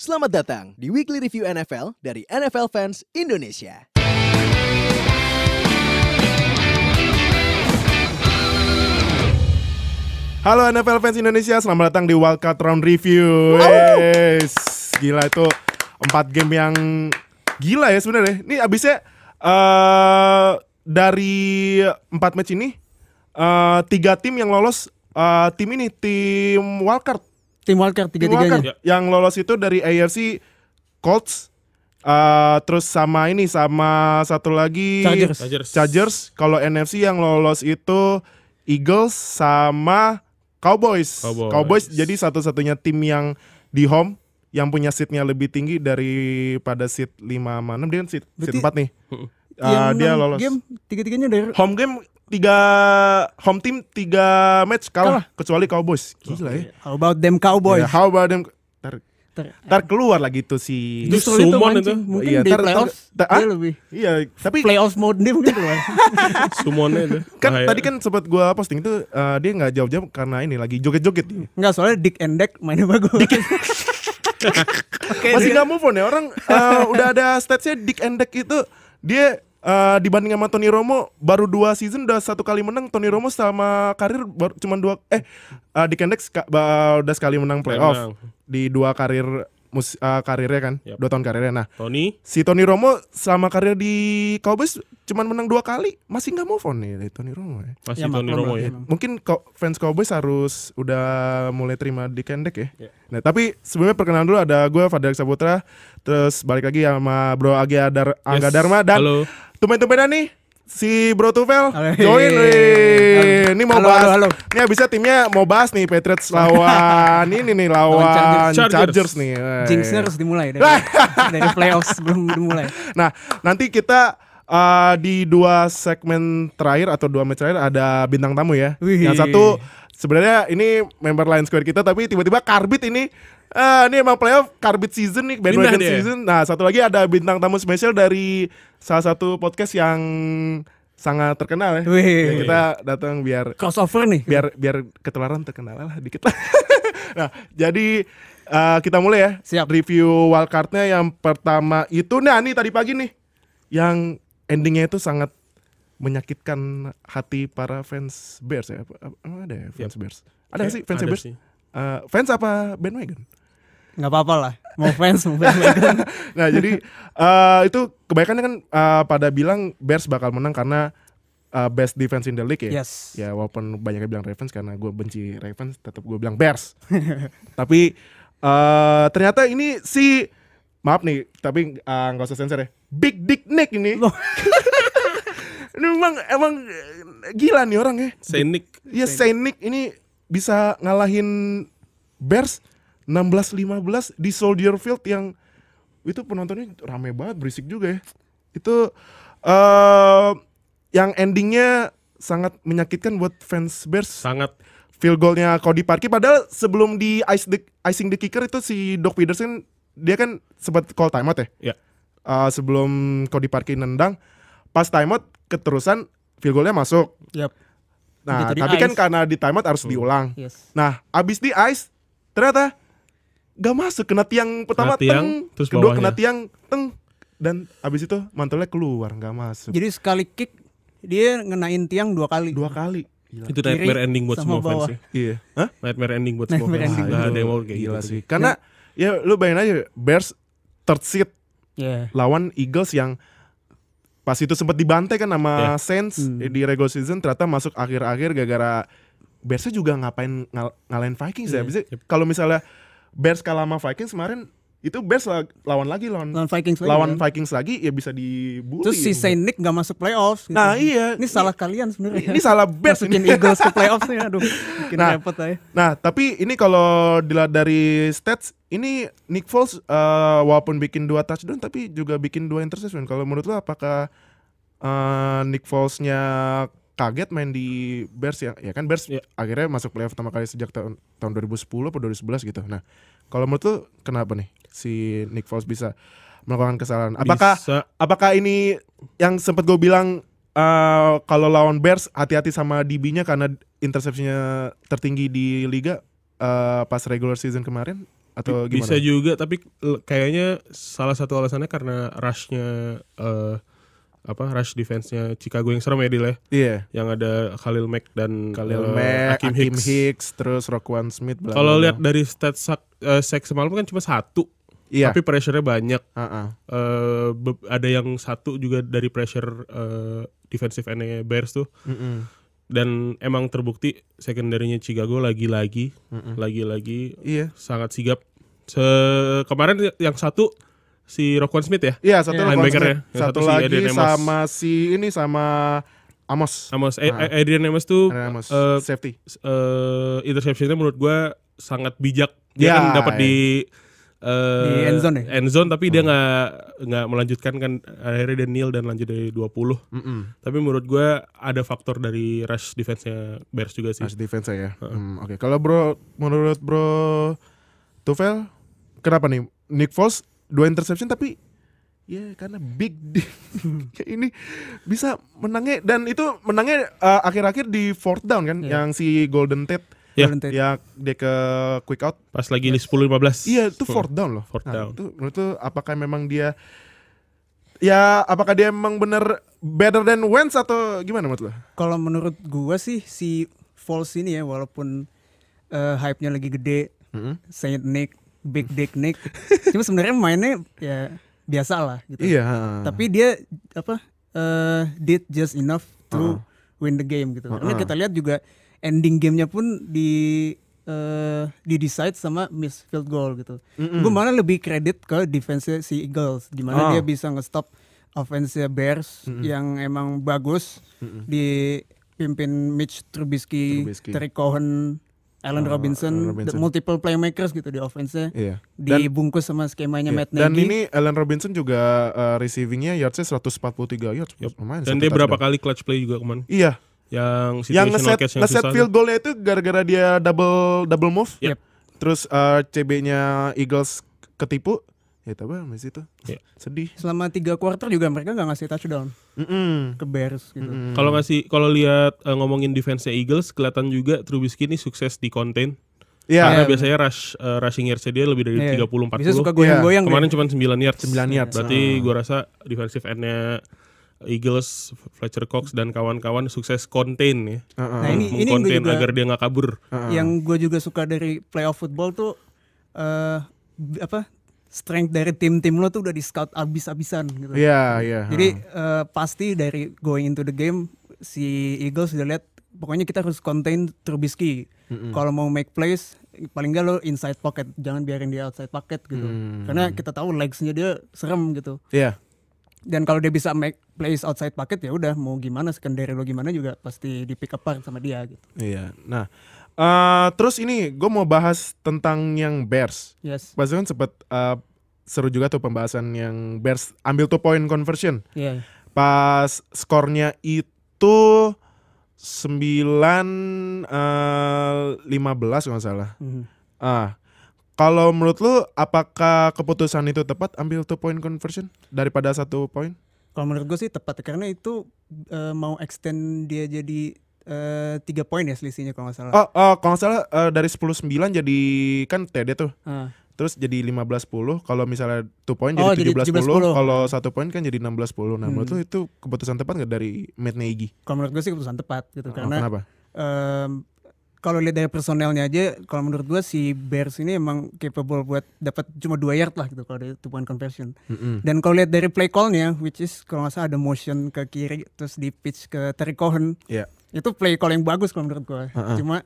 Selamat datang di Weekly Review NFL dari NFL Fans Indonesia. Halo NFL Fans Indonesia, selamat datang di Wildcard Round Review. Yes. Gila itu empat game yang gila ya sebenarnya. Ini abisnya uh, dari empat match ini uh, tiga tim yang lolos uh, tim ini tim Wildcard Tim Walker tiga-tiganya. Yang lolos itu dari AFC Colts, Uh, terus sama ini sama satu lagi Chargers. Chargers. Chargers. Kalau NFC yang lolos itu Eagles sama Cowboys. Cowboys. Cowboys jadi satu-satunya tim yang di home yang punya seatnya lebih tinggi daripada seat lima, sama 6 dia kan seat, Berarti seat 4 nih. Uh, dia lolos. Game tiga-tiganya dari home game tiga home team tiga match kalah, kalah. kecuali Cowboys. Gila ya. How about them Cowboys? Yeah, how about them tar ter, keluar lagi tuh si itu Sumon itu, mungkin iya, di playoff tar, tar, ah? lebih iya tapi playoff mode dia mungkin keluar Sumonnya itu kan Bahaya. tadi kan sempat gua posting itu uh, dia nggak jauh-jauh karena ini lagi joget-joget nggak soalnya Dick and Deck mainnya bagus Dick okay, masih nggak move on ya orang uh, udah ada statsnya Dick and Deck itu dia uh, dibanding sama Tony Romo baru dua season udah satu kali menang Tony Romo sama karir baru cuma dua eh uh, di Kendex ka, udah sekali menang playoff di dua karir mus uh, karirnya kan yep. dua tahun karirnya nah Tony si Tony Romo selama karir di Cowboys cuman menang dua kali masih nggak move on nih Tony Romo ya masih ya, Tony Romo ya mungkin fans Cowboys harus udah mulai terima di kendek ya yeah. nah tapi sebelumnya perkenalan dulu ada gue Fadil Saputra terus balik lagi sama Bro Agi Adar Angga Dharma dan tumben-tumbenan nih si Bro Tufel join nih Ini mau halo, bahas. Halo, halo. Ini habisnya timnya mau bahas nih Patriots lawan ini nih lawan Chargers, Chargers nih. Jinxnya harus dimulai dari, dari playoffs belum dimulai. Nah, nanti kita uh, di dua segmen terakhir atau dua match terakhir ada bintang tamu ya. Wih. Yang satu sebenarnya ini member Lion Square kita tapi tiba-tiba Karbit ini uh, ini emang playoff Carbit season nih, bandwagon season. Nah, satu lagi ada bintang tamu spesial dari salah satu podcast yang sangat terkenal ya. Wih. Ya, kita datang biar crossover nih. Biar biar ketularan terkenal lah dikit lah. nah, jadi uh, kita mulai ya. Siap. Review wildcardnya yang pertama itu nah nih tadi pagi nih yang endingnya itu sangat menyakitkan hati para fans Bears ya. Apa, apa ada ya fans yep. Bears? Ada okay, sih fans ada Bears? Sih. Uh, fans apa bandwagon? nggak apa-apa lah mau fans mau fans nah jadi uh, itu kebanyakan kan uh, pada bilang Bears bakal menang karena uh, best defense in the league ya. Yes. Ya walaupun banyak yang bilang Ravens karena gue benci Ravens, tetap gue bilang Bears. tapi uh, ternyata ini si maaf nih, tapi nggak uh, usah sensor ya. Big Dick Nick ini. ini memang emang gila nih orang ya. Saint Nick. Iya, senik ini bisa ngalahin Bears 16-15 di Soldier Field yang itu penontonnya rame banget berisik juga ya itu uh, yang endingnya sangat menyakitkan buat fans Bears sangat field goalnya Cody Parkey padahal sebelum di ice the, icing the kicker itu si Doc Peterson dia kan sempat call timeout ya yeah. Iya. uh, sebelum Cody Parkey nendang pas timeout keterusan field goalnya masuk yep. nah Begitu tapi kan karena di timeout harus hmm. diulang yes. nah abis di ice ternyata gak masuk kena tiang pertama kena tiang, teng, terus kedua bawahnya. kena tiang teng dan abis itu mantelnya keluar gak masuk. Jadi sekali kick dia ngenain tiang dua kali. Dua kali. Gila. Itu nightmare Kiri, ending buat semua bawah. fans ya. Iya. Hah? Nightmare ending buat nightmare semua fans. Nah, ada yang mau kayak gitu gila gitu. sih. Karena ya lu bayangin aja Bears third seed yeah. lawan Eagles yang pas itu sempat dibantai kan sama yeah. Saints hmm. Eh, di regular season ternyata masuk akhir-akhir gara-gara Bearsnya juga ngapain ngal ngalain Vikings yeah. ya. Iya. yep. kalau misalnya Bears kalah sama Vikings kemarin itu Bears lawan lagi lawan lawan Vikings lawan lagi, lawan kan? Vikings lagi ya bisa dibully. Terus si gitu. Saint Nick gak masuk playoffs Gitu. Nah iya. Ini salah kalian sebenarnya. Ini salah Bears Masukin ini. Eagles ke playoffs nih aduh. Bikin nah, repot aja. Nah tapi ini kalau dilihat dari stats ini Nick Foles uh, walaupun bikin dua touchdown tapi juga bikin dua interception. Kalau menurut lo apakah uh, Nick Foles-nya kaget main di Bears ya, ya kan Bears yeah. akhirnya masuk playoff pertama kali sejak tahun tahun 2010 atau 2011 gitu. Nah, kalau menurut tuh kenapa nih si Nick Foles bisa melakukan kesalahan? Apakah bisa. apakah ini yang sempat gue bilang uh, kalau lawan Bears hati-hati sama DB-nya karena intersepsinya tertinggi di liga uh, pas regular season kemarin atau gimana? Bisa juga, tapi kayaknya salah satu alasannya karena rushnya uh, apa rush defense-nya Chicago yang serem ya Dile. Ya? Iya. Yeah. Yang ada Khalil Mack dan Khalil eh, Mack, Hakim Hicks. Hicks, terus Rockwan Smith. Kalau lihat dari stats eh, uh, semalam kan cuma satu. Iya. Yeah. Tapi pressure-nya banyak. Uh -uh. Uh, ada yang satu juga dari pressure uh, defensive end Bears tuh. Mm -mm. Dan emang terbukti secondary-nya Chicago lagi-lagi, lagi-lagi mm -mm. Lagi sangat sigap. Se kemarin yang satu si Roquan Smith ya? Iya, satu yeah. linebacker ya. Satu, satu si lagi Adrian Amos. sama si ini sama Amos. Amos, eh, nah. Adrian Amos tuh Adrian Amos. Uh, safety. Uh, interceptionnya menurut gua sangat bijak. Dia yeah, kan dapat yeah. di uh, di endzone ya? endzone tapi hmm. dia nggak nggak melanjutkan kan akhirnya dia nil dan lanjut dari 20 mm -mm. tapi menurut gue ada faktor dari rush defense-nya Bears juga sih rush defense ya uh -uh. hmm, oke okay. kalau bro menurut bro Tufel kenapa nih Nick Foles dua interception tapi ya karena big kayak ini bisa menangnya dan itu menangnya uh, akhir-akhir di fourth down kan yeah. yang si Golden Tate Ya, yeah. ya dia ke quick out pas lagi di lima belas Iya, itu fourth down loh. Fourth nah, down. Itu menurut apakah memang dia ya apakah dia memang bener better than Wentz atau gimana menurut lo? Kalau menurut gua sih si false ini ya walaupun uh, hype-nya lagi gede, mm -hmm. Saint Nick big dick Nick. Cuma sebenarnya mainnya ya biasa lah gitu. Iya. Tapi dia apa uh, did just enough to uh. win the game gitu. Karena uh kita lihat juga ending gamenya pun di uh, di decide sama miss field goal gitu. Mm -mm. Gue malah lebih kredit ke defense si Eagles, gimana uh. Ah. dia bisa ngestop offense Bears mm -mm. yang emang bagus mm -mm. pimpin Mitch Trubisky, Trubisky. Terry Cohen Allen oh, Robinson, Robinson. multiple playmakers gitu di offense-nya. Iya. Dan, dibungkus sama skemanya iya. Matt Nagy. Dan ini Allen Robinson juga uh, receivingnya nya 143 yards. Yep. Lumayan, dan dia berapa kali clutch play juga kemarin. Iya. Yang yang ngeset yang ngeset field kan? goalnya itu gara-gara dia double double move. Yep. Terus uh, eh, CB-nya Eagles ketipu hate eh, banget sih itu yeah. sedih selama tiga quarter juga mereka nggak ngasih touchdown mm -mm. ke Bears gitu mm -mm. kalau ngasih kalau lihat uh, ngomongin defense Eagles kelihatan juga Trubisky ini sukses di contain Yeah. Karena yeah, biasanya rush uh, rushing yards dia lebih dari yeah. 30 40. Bisa suka goyang-goyang. Iya. Kemarin cuma 9 yards. 9 iya. yards. Berarti oh. gua rasa defensive end Eagles, Fletcher Cox dan kawan-kawan sukses contain ya. Uh -uh. Nah, ini ini juga, agar dia nggak kabur. Uh -uh. Yang gue juga suka dari playoff football tuh uh, apa strength dari tim-tim lo tuh udah di scout abis-abisan gitu. Iya, yeah, iya. Yeah, Jadi huh. Eh, uh, pasti dari going into the game si Eagles udah lihat pokoknya kita harus contain Trubisky. Mm -hmm. Kalau mau make plays paling enggak lo inside pocket, jangan biarin dia outside pocket gitu. Mm -hmm. Karena kita tahu legsnya dia serem gitu. Iya. Yeah. Dan kalau dia bisa make plays outside pocket ya udah mau gimana secondary lo gimana juga pasti di pick apart sama dia gitu. Iya. Yeah. Nah, Uh, terus ini gue mau bahas tentang yang Bears. Yes. Pas kan sempat uh, eh, seru juga tuh pembahasan yang Bears ambil tuh point conversion. Iya. Yeah. Pas skornya itu sembilan eh, lima belas kalau nggak salah. Mm -hmm. Ah. Kalau menurut lu apakah keputusan itu tepat ambil tuh point conversion daripada satu poin? Kalau menurut gue sih tepat karena itu uh, mau extend dia jadi Eh, tiga poin ya selisihnya kalau nggak salah. Oh, oh kalau nggak salah uh, dari sepuluh sembilan jadi kan TD tuh. Uh. Terus jadi lima belas sepuluh kalau misalnya tuh poin oh, jadi tujuh belas sepuluh kalau satu poin kan jadi enam belas sepuluh Nah, hmm. menurut itu keputusan tepat nggak dari Matt Nagy? Kalau menurut gue sih keputusan tepat gitu oh, karena kenapa? Um, kalau lihat dari personelnya aja kalau menurut gua si Bears ini emang capable buat dapat cuma dua yard lah gitu kalau dari two point conversion mm-hmm. dan kalau lihat dari play callnya which is kalau nggak salah ada motion ke kiri terus di pitch ke Terry Cohen yeah. itu play call yang bagus kalau menurut gua uh-uh. cuma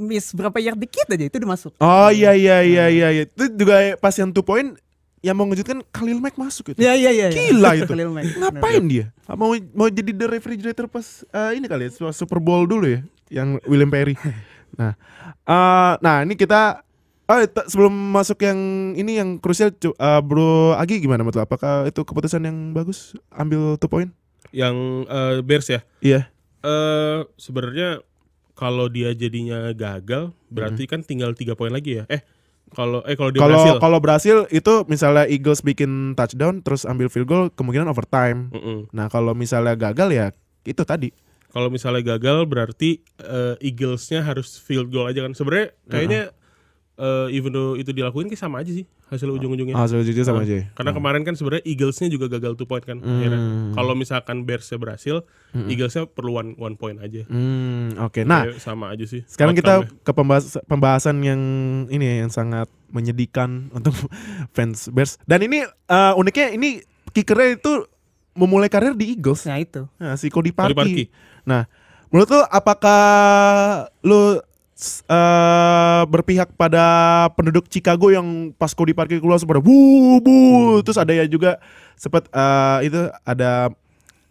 miss berapa yard dikit aja itu dimasuk. oh iya, iya iya iya iya itu juga pas yang two point yang mengejutkan Khalil Mack masuk gitu. Iya iya iya. iya. Gila itu. Khalil Mack. Ngapain dia? Mau mau jadi the refrigerator pas uh, ini kali ya Super Bowl dulu ya yang William Perry. Nah, uh, nah ini kita Oh, eh, sebelum masuk yang ini yang krusial uh, Bro Agi gimana menurut apakah itu keputusan yang bagus ambil two point? Yang uh, Bears ya? Iya. Yeah. Uh, sebenarnya kalau dia jadinya gagal berarti mm -hmm. kan tinggal tiga poin lagi ya. Eh, kalau eh kalau dia kalo, berhasil. Kalau berhasil itu misalnya Eagles bikin touchdown terus ambil field goal kemungkinan overtime. Mm -mm. Nah, kalau misalnya gagal ya itu tadi. Kalau misalnya gagal berarti uh, Eaglesnya harus field goal aja kan. Sebenarnya kayaknya uh eh, -huh. uh, even though itu dilakuin kayak sama aja sih hasil ujung-ujungnya. hasil ujung-ujungnya sama aja. Ya? Karena hmm. kemarin kan sebenarnya Eaglesnya juga gagal two point kan. Hmm. Kalau misalkan Bearsnya berhasil, hmm. Eaglesnya perlu one, one point aja. Hmm, Oke, okay. nah Jadi sama aja sih. Sekarang kita ke pembahas, pembahasan yang ini ya, yang sangat menyedihkan untuk fans Bears. Dan ini uh, uniknya ini kickernya itu memulai karir di Eagles. Nah itu. Nah, si Cody Parkey. Cody Parkey. Nah, menurut lu apakah lo uh, berpihak pada penduduk Chicago yang pas kau diparkir keluar pada bu hmm. terus ada yang juga sempat uh, eh, itu ada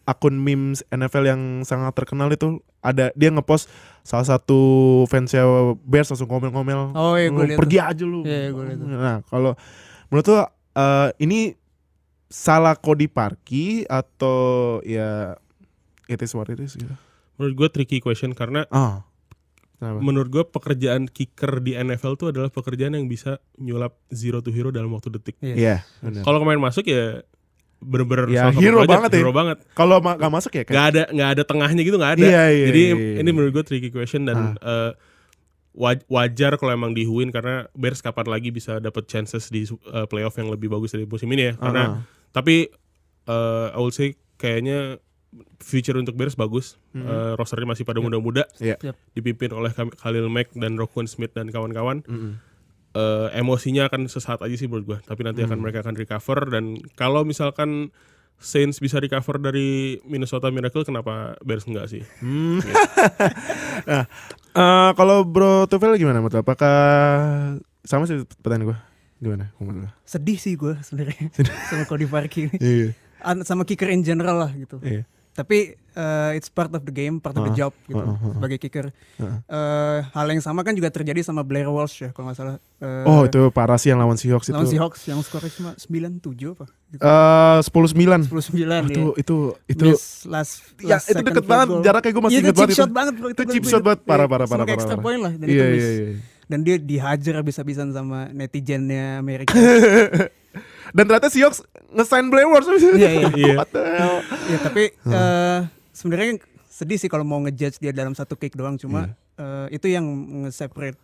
akun memes NFL yang sangat terkenal itu ada dia ngepost salah satu fansnya Bears langsung ngomel-ngomel oh, iya, pergi itu. aja lu iya, iya, nah kalau menurut tuh eh, ini salah kodi Parki atau ya itu is itu it gitu. Menurut gue tricky question karena oh. Kenapa? Menurut gue pekerjaan kicker di NFL tuh adalah pekerjaan yang bisa nyulap zero to hero dalam waktu detik. Iya. Yeah. Iya, yeah, Kalau kemarin masuk ya bener-bener ya, hero aja, banget ya. hero banget kalau ma gak masuk ya kan? gak ada gak ada tengahnya gitu gak ada iya, iya, jadi iya, iya. ini menurut gue tricky question dan ah. uh, wajar kalau emang dihuin karena Bears kapan lagi bisa dapat chances di uh, playoff yang lebih bagus dari musim ini ya karena uh ah. -huh. tapi uh, I will say kayaknya future untuk Bears bagus. Hmm. Uh, rosternya masih pada iya. muda-muda. Yep. Iya. Yep. Dipimpin oleh Khalil Mack dan Roquan Smith dan kawan-kawan. Uh, emosinya akan sesaat aja sih menurut gue. Tapi nanti hmm. akan mm. mereka akan recover dan kalau misalkan Saints bisa recover dari Minnesota Miracle kenapa Bears enggak sih? Hmm. Iya. nah, uh, kalau Bro Tufel gimana Mata? apakah sama sih pertanyaan gue? Gimana? Kumpul Sedih sih gue sebenarnya sama Cody Parkin, ini. Sama kicker in general lah gitu. Iya tapi uh, it's part of the game, part of the job gitu uh, uh, uh, sebagai kicker. Uh, uh, hal yang sama kan juga terjadi sama Blair Walsh ya kalau nggak salah. Uh, oh itu parah sih yang lawan Seahawks itu. Lawan Seahawks yang skornya cuma sembilan tujuh apa? sepuluh sembilan. Sepuluh sembilan. Itu iya. itu itu. last, last ya iya, itu deket banget jaraknya gue masih yeah, inget banget. Itu chip shot banget bro. Itu, itu chip shot banget parah iya, parah parah. Semoga extra point lah dan yeah, itu yeah, yeah, yeah. Dan dia dihajar habis-habisan sama netizennya Amerika. Dan ternyata si Yox Blair Wars. Iya, iya. Iya. iya, tapi hmm. uh, sebenarnya sedih sih kalau mau ngejudge dia dalam satu kick doang cuma yeah. Iya. itu yang nge-separate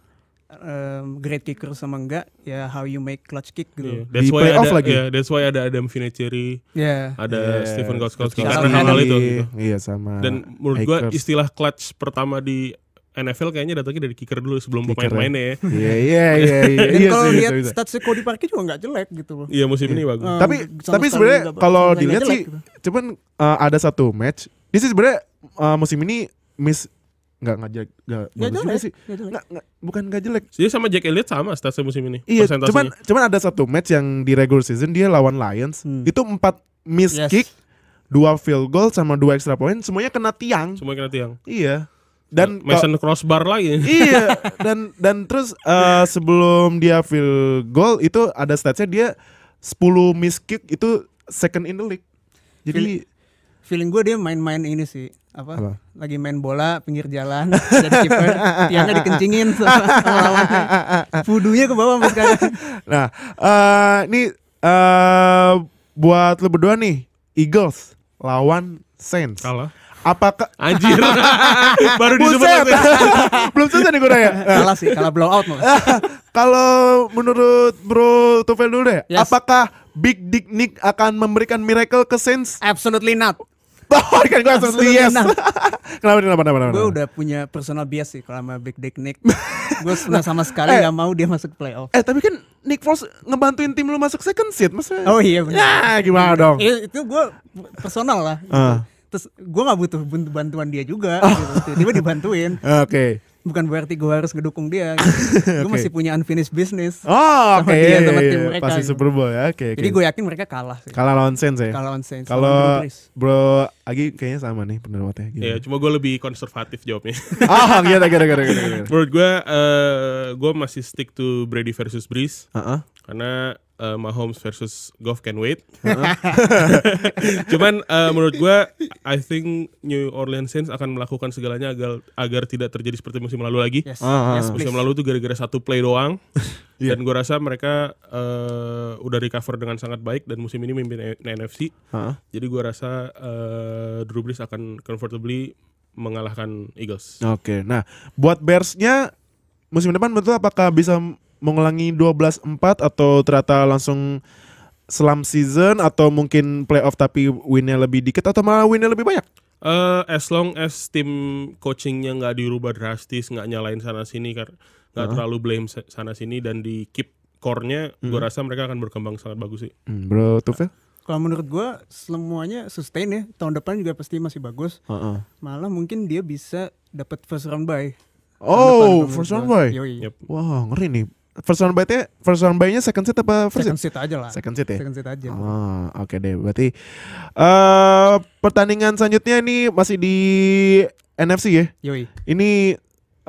um, great kicker sama enggak ya how you make clutch kick gitu. Yeah. That's why ada, lagi. Yeah, that's why ada Adam Vinatieri, yeah. ada yeah. Stephen Gostkowski karena hal itu. Iya Gitu. Iya sama. Dan menurut gue gua istilah clutch pertama di NFL kayaknya datangnya dari kicker dulu sebelum kicker pemain ya? mainnya ya. Iya iya iya, iya Dan iya kalau lihat statistik Cody Parkey juga nggak jelek gitu loh. Iya musim ini iya. bagus. Um, tapi tapi sebenarnya kalau dilihat sih gitu. cuman uh, ada satu match. Ini sih sebenarnya uh, musim ini miss nggak nggak jelek nggak nggak jelek sih nggak bukan nggak jelek dia sama Jack Elliott sama statistik musim ini iya cuman cuman ada satu match yang di regular season dia lawan Lions hmm. itu empat miss yes. kick dua field goal sama dua extra point semuanya kena tiang semuanya kena tiang iya dan Mason crossbar lagi. Iya, dan dan terus uh, sebelum dia feel goal itu ada statsnya dia 10 miss kick itu second in the league. Jadi feeling, feeling gue dia main-main ini sih apa, apa? lagi main bola pinggir jalan jadi kiper tiangnya dikencingin fudunya ke bawah sekarang nah uh, ini uh, buat lo berdua nih Eagles lawan Saints kalah Apakah anjir baru disebut belum selesai nih gue nanya kalah sih kalah blow out kalau menurut Bro Tufel dulu deh yes. apakah Big Dick Nick akan memberikan miracle ke Saints absolutely not bahkan oh, kan gue absolutely yes. kenapa kenapa kenapa? kenapa? Gue udah punya personal bias sih kalau sama Big Dick Nick. gue sama sekali eh, gak mau dia masuk playoff. Eh tapi kan Nick Foles ngebantuin tim lu masuk second seat, maksudnya? Oh iya benar. Ya gimana dong? Itu, itu gue personal lah. Uh terus gue nggak butuh bantuan dia juga oh. gitu. dibantuin oke okay. bukan berarti gue harus ngedukung dia gitu. okay. gue masih punya unfinished business oh oke okay. sama mereka, pasti gitu. Super Bowl ya oke okay, okay. jadi gue yakin mereka kalah sih kalah lawan Saints ya kalah lawan Saints kalau bro Agi kayaknya sama nih pendapatnya gitu. ya cuma gue lebih konservatif jawabnya ah gitu gitu gara gitu menurut gue uh, gue masih stick to Brady versus Breeze uh -uh. karena uh, Mahomes versus Goff can wait. Cuman uh, menurut gue, I think New Orleans Saints akan melakukan segalanya agar agar tidak terjadi seperti musim lalu lagi. Yes. Ah, ah. yes, musim lalu itu gara-gara satu play doang. yeah. Dan gue rasa mereka uh, udah recover dengan sangat baik dan musim ini memimpin NFC. Uh. Jadi gue rasa uh, Drew Brees akan comfortably mengalahkan Eagles. Oke, okay. nah buat Bearsnya musim depan betul apakah bisa mengulangi 12-4 atau ternyata langsung selam season atau mungkin playoff tapi winnya lebih dikit atau malah winnya lebih banyak? Uh, as long as tim coachingnya nggak dirubah drastis, nggak nyalain sana sini, nggak uh terlalu blame sana sini dan di keep core-nya, hmm. gue rasa mereka akan berkembang sangat bagus sih. Hmm, bro, Tufel? Nah kalau menurut gue semuanya sustain ya tahun depan juga pasti masih bagus uh -uh. malah mungkin dia bisa dapat first round bye Oh, first round boy. Yep. Wah, wow, ngeri nih. First round boy nya first round boy nya second seat apa first second seat? Second seat aja lah. Second seat ya. Second seat aja. Ah, oke okay deh. Berarti uh, pertandingan selanjutnya ini masih di NFC ya. Yoi. Ini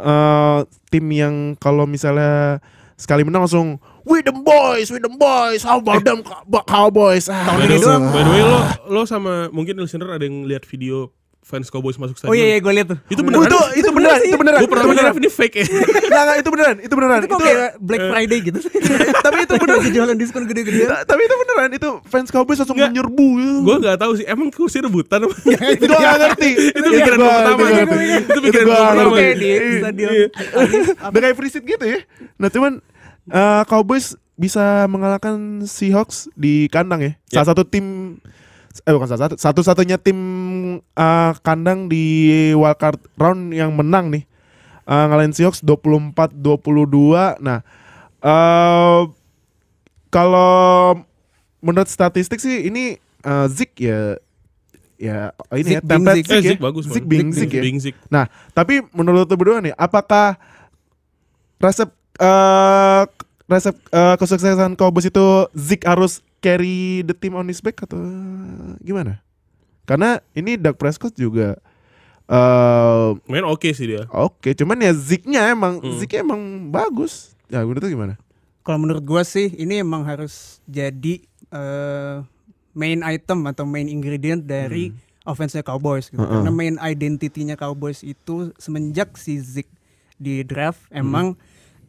uh, tim yang kalau misalnya sekali menang langsung We the boys, we the boys, how about them cowboys? Ah, Tahun ini doang. By the way, lo, lo sama mungkin listener ada yang lihat video fans Cowboys masuk stadion. Oh iya, iya gue lihat tuh. Itu oh, beneran. Itu, itu, itu beneran, itu beneran. Gue pernah beneran ini fake ya. Enggak, enggak, itu beneran, itu beneran. Itu, kayak Black eh, Friday gitu. tapi itu beneran jualan diskon gede-gede. tapi itu beneran, itu fans Cowboys langsung menyerbu. Gitu. Gue enggak tahu sih, emang kursi rebutan. gue enggak ngerti. itu pikiran gue pertama. Itu pikiran gue pertama. di stadion. Iya. Dengan free seat gitu ya. Nah, cuman eh, Cowboys bisa mengalahkan Seahawks di kandang ya. Salah iya. satu tim eh bukan salah satu satu-satunya tim uh, kandang di wildcard round yang menang nih uh, ngalahin Seahawks 24-22 nah uh, kalau menurut statistik sih ini uh, Zik ya ya ini Zik, ya template Zik, Zik, ya. Zik bagus Zik Bing Zik, Zik, ya. Bing, Zik. Nah, tapi menurut berdua nih apakah resep uh, resep uh, kesuksesan Cowboys itu Zik harus carry the team on his back atau gimana? Karena ini Doug Prescott juga uh, main oke okay sih dia. Oke, okay. cuman ya Zeke-nya emang hmm. Zeke emang bagus. Ya menurut tuh gimana? Kalau menurut gua sih ini emang harus jadi uh, main item atau main ingredient dari hmm. offense-nya Cowboys gitu. Uh -uh. Karena main identitinya Cowboys itu semenjak si Zeke di draft hmm. emang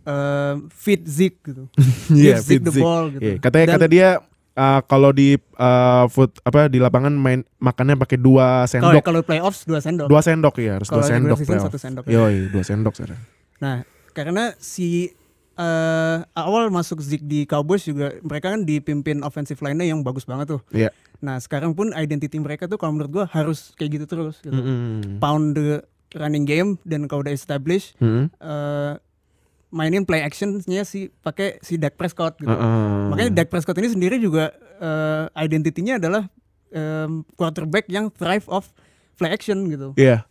uh, fit Zeke gitu. yeah, iya, fit, the Zeke. ball gitu. Yeah. Katanya Dan, kata dia uh, kalau di uh, eh, food apa di lapangan main makannya pakai dua sendok. Kalau playoffs dua sendok. Dua sendok ya harus kalo dua sendok. Kalau satu sendok. Ya. Yoi, dua sendok sekarang. Nah, karena si uh, awal masuk Zik di Cowboys juga mereka kan dipimpin offensive line-nya yang bagus banget tuh. Iya. Yeah. Nah, sekarang pun identity mereka tuh kalau menurut gua harus kayak gitu terus gitu. Mm -hmm. Pound the running game dan kalau udah establish. mm -hmm mainin play actionnya si pakai si Dak Prescott gitu. Uh, uh. Makanya Dak Prescott ini sendiri juga uh, identitinya adalah um, quarterback yang thrive off play action gitu. Iya. Yeah.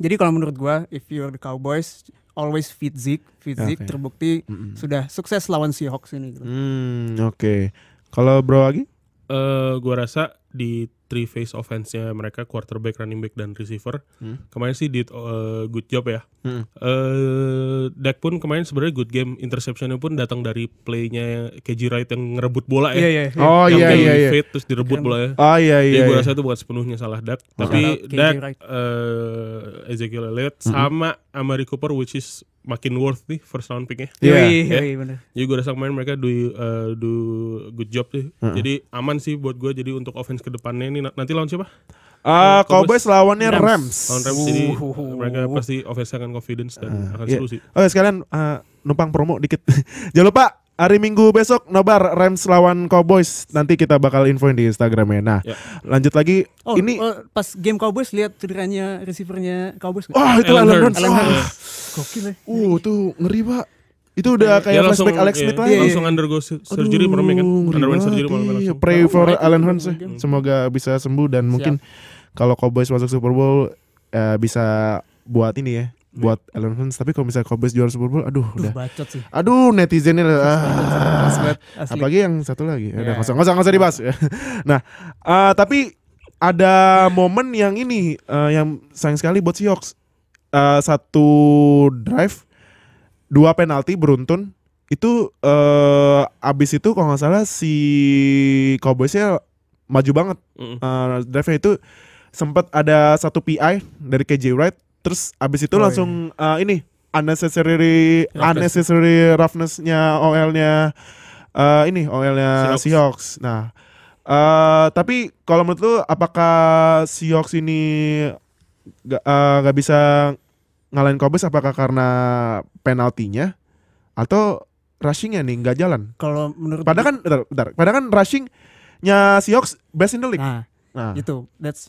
Jadi kalau menurut gua if you're the Cowboys always fit Zeke, fit Zeke terbukti mm -hmm. sudah sukses lawan Seahawks ini gitu. Hmm, oke. Okay. Kalau Bro lagi? Eh uh, gua rasa di three phase offense-nya mereka quarterback, running back dan receiver. Hmm. Kemarin sih did uh, good job ya. Hmm. Uh, Dak pun kemarin sebenarnya good game interceptionnya pun datang dari playnya KJ Wright yang ngerebut bola ya. Yeah, yeah, yeah. Oh iya iya iya. Oh, iya, iya, iya. Fade terus direbut bola ya. Oh iya iya. Jadi gue rasa itu bukan sepenuhnya salah Dak, tapi Dak uh, Ezekiel Elliott hmm. sama Amari Cooper which is makin worth nih first round picknya. Iya, yeah. yeah. yeah. yeah, Jadi gue rasa kemarin mereka do uh, do good job sih. Uh -huh. Jadi aman sih buat gue. Jadi untuk offense kedepannya ini nanti lawan siapa? Uh, Cowboys lawannya Rams. Rams. Lawan Rams jadi uh, mereka pasti offense akan confidence dan uh, akan yeah. seru sih. okay, sekalian uh, numpang promo dikit. Jangan lupa hari Minggu besok nobar Rams lawan Cowboys. Nanti kita bakal infoin di Instagram ya. Nah, ya. lanjut lagi. Oh, ini oh, pas game Cowboys lihat cederanya receivernya Cowboys. Oh, itu Alan Hearns. Alan Hearns. Ah. Gokil ya. Uh, tuh ngeri, Pak. Itu udah ya, ya kayak flashback Alex ya. Smith lah. Iya, iya langsung iya. undergo surgery Aduh, permen ya kan. Underwent surgery malam iya, Pray for oh, Alan Hearns ya. Semoga bisa sembuh dan Siap. mungkin kalau Cowboys masuk Super Bowl uh, bisa buat ini ya buat Allen Hurns tapi kalau misalnya Cowboys juara Super Bowl aduh udah bacot sih. aduh netizennya ah, apalagi yang satu lagi yeah. udah kosong kosong kosong dibahas ya. nah uh, tapi ada momen yang ini uh, yang sayang sekali buat si uh, eh, satu drive dua penalti beruntun itu uh, abis itu kalau nggak salah si Cowboysnya maju banget mm. uh, drive-nya itu sempat ada satu PI dari KJ Wright Terus abis itu oh, langsung iya. uh, ini unnecessary roughness. unnecessary roughnessnya OL-nya uh, eh, ini OL-nya Seahawks. Nah, uh, tapi kalau menurut lu apakah Seahawks ini nggak uh, bisa ngalahin Cowboys apakah karena penaltinya atau rushingnya nih nggak jalan? Kalau menurut Padahal kan bentar, bentar. Padahal kan rushingnya Seahawks best in the league. Nah, nah. itu that's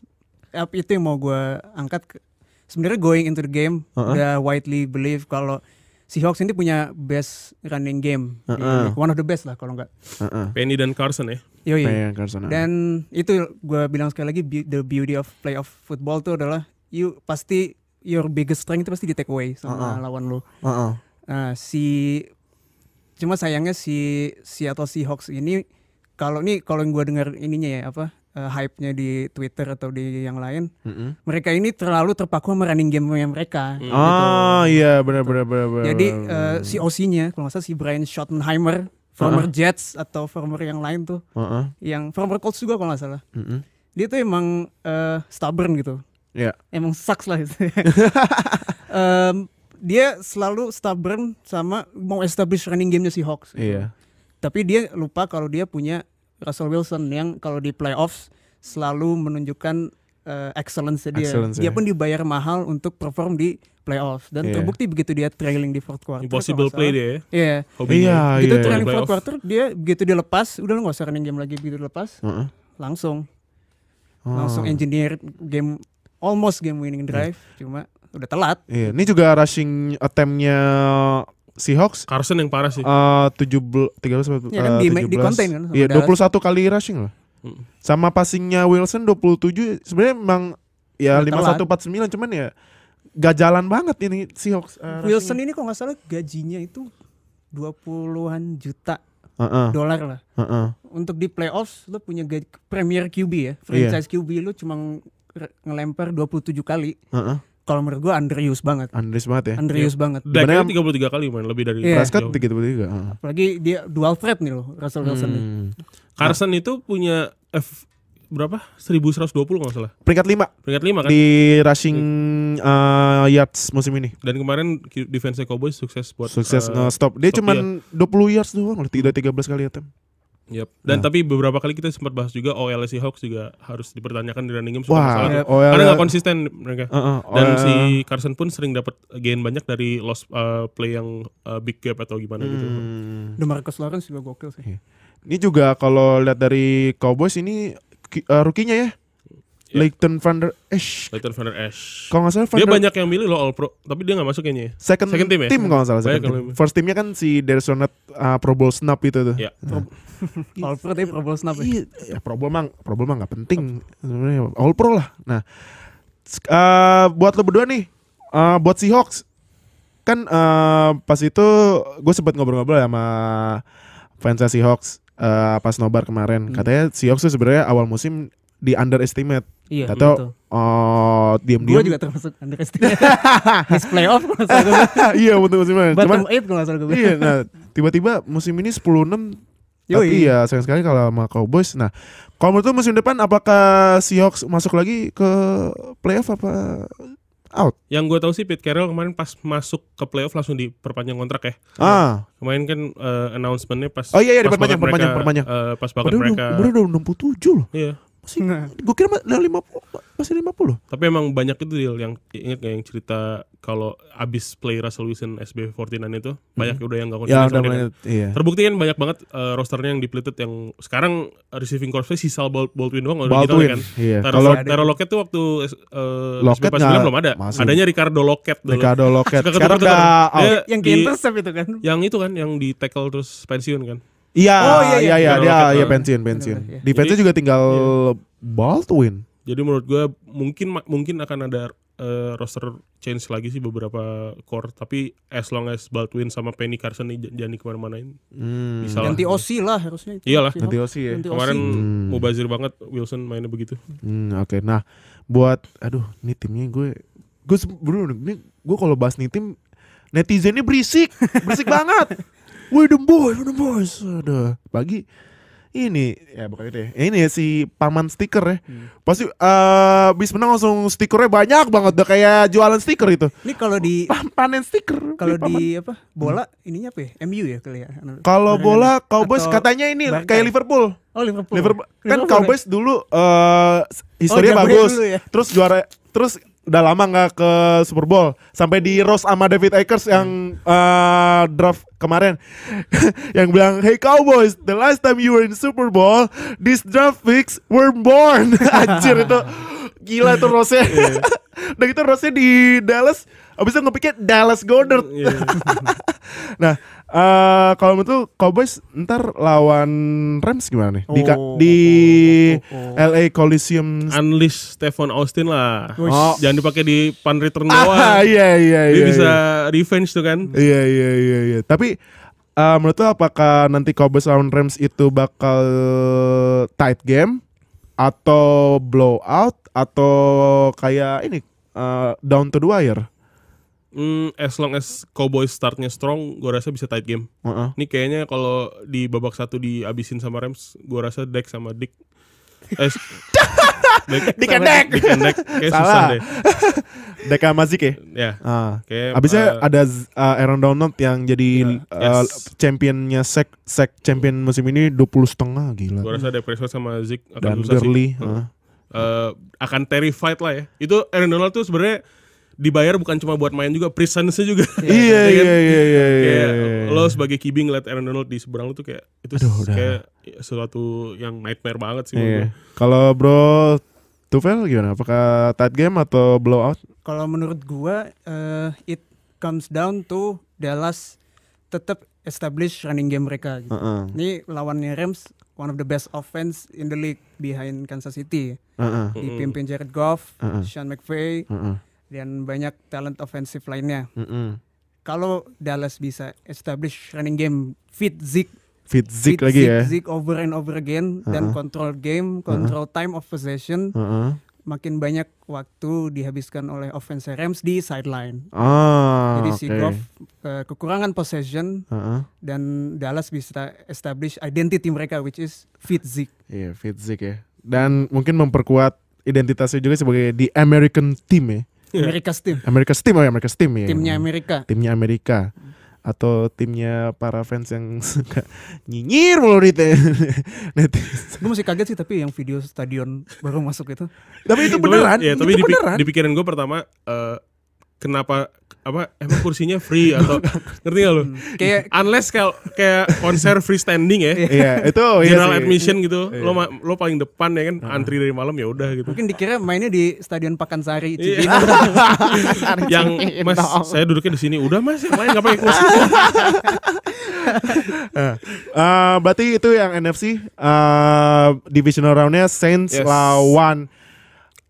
itu yang mau gue angkat sebenarnya going into the game uh-huh. udah widely believe kalau Seahawks ini punya best running game, uh-uh. one of the best lah kalau nggak. Uh-uh. Penny dan Carson ya. Penny dan Carson. Dan itu gue bilang sekali lagi the beauty of playoff football tuh adalah you pasti your biggest strength itu pasti di take away sama uh-uh. lawan lo. Uh-uh. Nah, si cuma sayangnya si Seattle Seahawks ini kalau ini kalau yang gue dengar ininya ya apa uh, hype-nya di Twitter atau di yang lain. Mm-hmm. Mereka ini terlalu terpaku sama running game mereka. Mm. Gitu. Ah iya gitu. benar benar benar. Jadi uh, si OC-nya kalau nggak salah si Brian Schottenheimer, former uh -huh. Jets atau former yang lain tuh, uh -huh. yang former Colts juga kalau nggak salah. Mm-hmm. Dia tuh emang uh, stubborn gitu. Yeah. Emang sucks lah itu. um, dia selalu stubborn sama mau establish running game-nya si Hawks. Iya. Yeah. Tapi dia lupa kalau dia punya Russell Wilson yang kalau di playoffs selalu menunjukkan uh, eh, excellence dia. Excellence, dia ya. pun dibayar mahal untuk perform di playoffs dan yeah. terbukti begitu dia trailing di fourth quarter. Impossible play dia ya? iya. Iya, gitu iya. Iya. Itu gitu trailing yeah. fourth quarter dia begitu dia lepas, udah lu gak usah running game lagi begitu lepas. Uh Langsung. Oh. Langsung engineer game almost game winning drive yeah. cuma udah telat. Iya, yeah. ini juga rushing attemptnya Seahawks Carson yang parah sih. Eh uh, 17 13 ya, uh, kan di, di konten kan. Iya, 21 kali rushing lah. Hmm. Sama passingnya Wilson 27 sebenarnya memang ya Betul satu lah. sembilan cuman ya gak jalan banget ini Seahawks. Uh, Wilson rushing. ini kok gak salah gajinya itu 20-an juta uh -uh. dolar lah. Uh -uh. Untuk di playoffs lu punya Premier QB ya, iya. franchise yeah. QB lu cuma ngelempar 27 kali. Uh -uh kalau menurut gue Andreus banget. Andreus banget ya. Andreus yeah. banget. Blacknya 33 kali main lebih dari yeah. Prescott 33. Uh. Ah. Apalagi dia dual threat nih loh Russell Wilson hmm. nih. Carson nah. itu punya F berapa? 1120 kalau salah. Peringkat 5. Peringkat 5 kan. Di rushing uh, yards musim ini. Dan kemarin defense Cowboys sukses buat sukses uh, nge-stop. Dia cuma iya. 20 yards doang loh, tidak 13 kali attempt. Yep. Dan nah. tapi beberapa kali kita sempat bahas juga OL Seahawks juga harus dipertanyakan di running game Wah, salah yep. karena nggak ya. konsisten mereka. Uh, uh, Dan ya. si Carson pun sering dapat gain banyak dari loss uh, play yang uh, big gap atau gimana gitu. hmm. gitu. Marcus Lawrence juga gokil sih. Iya. Ini juga kalau lihat dari Cowboys ini uh, eh, rukinya ya Yeah. Leighton Van Der Esch. Leighton Van Der Esch. Kalau nggak salah Van Dia banyak yang milih loh All Pro, tapi dia nggak masuk kayaknya. Ya? Second, second team ya? kalau nggak salah. team. First teamnya kan si Dersonet uh, Pro Bowl snap itu tuh. Yeah. Nah. All Pro tapi Pro Bowl snap ya? Iya, ya Pro Bowl mang, Pro Bowl mang nggak penting. All Pro lah. Nah, uh, buat lo berdua nih, uh, buat si Hawks kan uh, pas itu gue sempet ngobrol-ngobrol ya sama fans si Hawks uh, pas nobar kemarin. Hmm. Katanya si Hawks tuh sebenarnya awal musim di underestimate Iya. Tato uh, diam diam. Gue juga termasuk underestimate. playoff iya betul musim ini. Cuman eight kalau salah gue. Iya. Nah tiba-tiba musim ini 10-6 tapi ya, sayang sekali kalau sama Cowboys. Nah, kalau menurut musim depan apakah Seahawks masuk lagi ke playoff apa out? Yang gue tahu sih Pete Carroll kemarin pas masuk ke playoff langsung diperpanjang kontrak ya. Ah. Kemarin kan uh, announcementnya pas. Oh iya iya diperpanjang perpanjang perpanjang. Uh, eh, pas banget mereka. Udah, udah 67 loh. Iya sih nah. gue kira lima puluh masih lima puluh tapi emang banyak itu deal yang inget gak yang cerita kalau abis play resolution SB49 itu hmm. banyak ya, udah yang gak ya, udah banyak, iya. terbukti kan banyak banget uh, rosternya yang depleted yang sekarang receiving corpsnya sisa Baldwin doang udah Baldwin, gitu kan iya. kalau Taro Loket tuh waktu uh, Loket gak, belum ada masih. adanya Ricardo Loket dulu. Ricardo Loket sekarang udah yang di, intercept itu kan yang itu kan yang di tackle terus pensiun kan Iya, oh, iya, iya, iya, iya, iya, iya, iya, iya. pensiun, pensiun. Di pensiun juga tinggal iya. Baldwin. Jadi menurut gue mungkin mungkin akan ada uh, roster change lagi sih beberapa core, tapi as long as Baldwin sama Penny Carson nih jadi kemana ini. Hmm. Bisa Ganti OC lah harusnya. Itu. Iyalah. Ganti OC ya. Kemarin hmm. bazir banget Wilson mainnya begitu. Hmm, oke. Okay. Nah, buat aduh, ini timnya gue gue bro, ini gue kalau bahas nih tim netizennya berisik, berisik banget we the boys, we the boys. Udah pagi ini ya bukan itu ya. ya. Ini ya si paman stiker ya. Hmm. Pasti uh, eh, bis menang langsung stikernya banyak banget udah kayak jualan stiker itu. Ini kalau di panen stiker. Kalau di apa? Bola hmm. ininya apa ya? MU ya kali ya. Kalau bola Cowboys katanya ini Barca. kayak ya? Liverpool. Oh Liverpool. Liverpool. Kan Liverpool ya? Cowboys ya? dulu uh, historinya oh, bagus. ya? Terus juara terus udah lama nggak ke Super Bowl sampai di Rose sama David Akers yang hmm. uh, draft kemarin yang bilang hey Cowboys the last time you were in Super Bowl these draft picks were born anjir itu gila tuh Rose yeah. dan itu Rose di Dallas abisnya itu ngepikir Dallas Goddard iya. nah Uh, kalau menurut Cowboys ntar lawan Rams gimana nih? Di, oh, di oh, oh, oh. oh. LA Coliseum Unleash Stephen Austin lah. Oh. Jangan dipakai di pan return Ah, iya iya Dia iya. bisa iya. revenge tuh kan. Iya iya iya iya. Tapi uh, menurut lu apakah nanti Cowboys lawan Rams itu bakal tight game atau blowout atau kayak ini uh, down to the wire? Hmm, as long as Cowboys startnya strong, gue rasa bisa tight game. Uh-uh. Ini kayaknya kalau di babak satu diabisin sama Rams, gue rasa Deck sama Dick. Eh, Dek, Dick and Deck. Dick and Deck. Kayak Salah. susah deh. Deka Mazik ya? Ya. Ah. Kayak, Abisnya uh, eh, ada uh, Aaron Donald yang jadi uh, yes. championnya sec, sec champion musim ini 20 setengah gila. Gue rasa Depresio sama Zik akan Dan susah Gurley, sih. Uh. Uh, akan terrified lah ya. Itu Aaron Donald tuh sebenarnya dibayar bukan cuma buat main juga presence-nya juga. Iya iya, iya, kan? iya, iya iya iya. Lo sebagai kibing ngeliat Aaron Donald di seberang lo tuh kayak itu Aduh, kayak udah. sesuatu yang nightmare banget sih. Iya. Kalau bro Tufel gimana? Apakah tight game atau blowout? Kalau menurut gua uh, it comes down to Dallas tetap establish running game mereka. Gitu. Uh -uh. Ini lawannya Rams one of the best offense in the league behind Kansas City. Uh -uh. Dipimpin Jared Goff, uh -uh. Sean McVay. Uh -uh dan banyak talent offensive lainnya. Mm -hmm. Kalau Dallas bisa establish running game fit Zeke fit Zeke lagi ya. Zeke over and over again uh -huh. dan uh-uh. control game, uh-uh. control uh -huh. time of possession. Uh -huh. Makin banyak waktu dihabiskan oleh offense Rams di sideline. Ah, Jadi okay. si Goff uh, kekurangan possession uh -huh. dan Dallas bisa establish identity mereka which is fit Zeke. Iya, yeah, fit Zeke ya. Dan mungkin memperkuat identitasnya juga sebagai the American team ya. Amerika Steam. Amerika Steam oh ya Amerika Steam ya. Timnya Amerika. Timnya Amerika atau timnya para fans yang suka nyinyir mulu itu. Gue masih kaget sih tapi yang video stadion baru masuk itu. tapi itu beneran. Ya, tapi itu beneran. Di pikiran gue pertama uh, kenapa apa emang kursinya free atau ngerti gak lo? Hmm. kayak unless kayak kayak konser freestanding ya. Iya, itu iya general iya admission gitu. Iya. Lo lo paling depan ya kan antri dari malam ya udah gitu. Mungkin dikira mainnya di Stadion Pakansari iya. Cibinong. yang Mas saya duduknya di sini udah Mas, yang lain enggak pakai kursi. uh, berarti itu yang NFC uh, eh, divisional roundnya Saints yes. lawan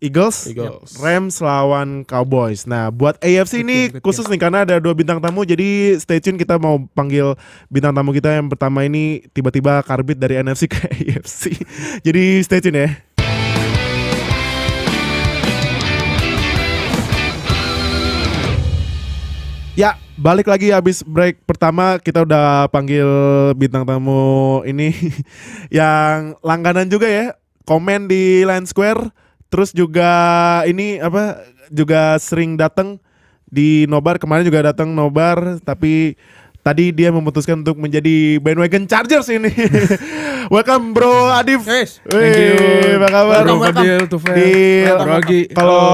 Eagles, Eagles, Rams lawan Cowboys. Nah, buat AFC ini khusus nih karena ada dua bintang tamu, jadi stay tune kita mau panggil bintang tamu kita yang pertama ini tiba-tiba karbit dari NFC ke AFC. jadi stay tune ya. Ya, balik lagi habis break pertama kita udah panggil bintang tamu ini yang langganan juga ya. Komen di Line Square Terus juga ini apa juga sering datang di Nobar kemarin juga datang Nobar tapi tadi dia memutuskan untuk menjadi bandwagon Chargers ini. welcome Bro Adif. Yes. Thank you. Apa kabar? Welcome, welcome. Di Kalau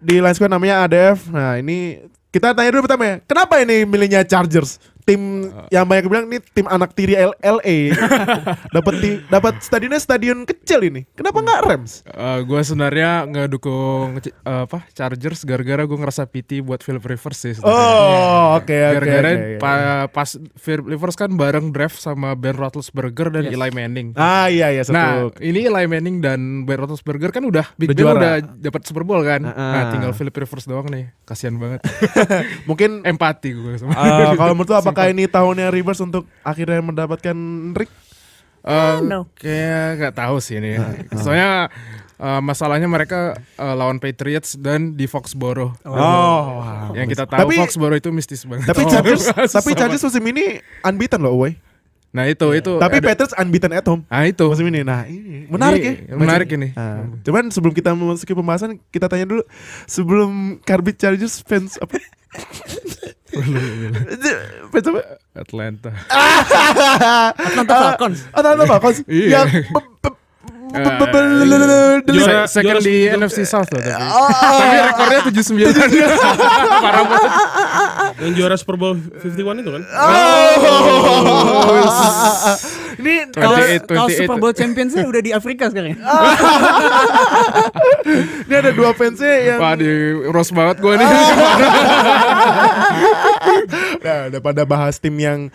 di Line Square namanya ADF. Nah, ini kita tanya dulu pertama ya. Kenapa ini milihnya Chargers? tim yang banyak bilang ini tim anak tiri LA dapat dapat stadionnya stadion kecil ini kenapa hmm. nggak Rams? Uh, eh, gue sebenarnya nggak dukung uh, apa Chargers gara-gara gue ngerasa PT buat Philip Rivers sih. Oh iya. oke oke. Gara-gara pas Philip Rivers kan bareng draft sama Ben Roethlisberger dan yes. Eli Manning. Ah iya iya. Satu. Nah ini Eli Manning dan Ben Roethlisberger kan udah Big Ben udah dapat Super Bowl kan. Uh ah, huh Nah ah. tinggal Philip Rivers doang nih kasian banget. Mungkin empati gue sama. Uh, kalau menurut apa Apakah ini tahunnya Rivers untuk akhirnya mendapatkan Rick? Eh, uh, no. Kayak nggak tahu sih ini. Uh, uh. Soalnya uh, masalahnya mereka uh, lawan Patriots dan di Foxborough. Oh, oh wow. yang kita tahu tapi, Foxborough itu mistis banget. Tapi oh. Chargers, tapi Chargers musim ini unbeaten loh, Uwe. Nah itu yeah. itu. Tapi Patriots unbeaten at home. Ah itu. Musim ini. Nah ini menarik ini, iya, ya. Menarik ini. Uh, cuman sebelum kita memasuki pembahasan kita tanya dulu sebelum Carbit Chargers fans apa? Betul. Atlanta. Ah! Atlanta Falcons. Atlanta Falcons. Iya. Juara second di NFC South loh tapi. rekornya 79. Parah banget. Yang juara Super Bowl 51 itu kan? Ini kalau Super Bowl Champions udah di Afrika sekarang. Ini ada dua fansnya yang Wah, di rose banget gue nih. nah, udah pada bahas tim yang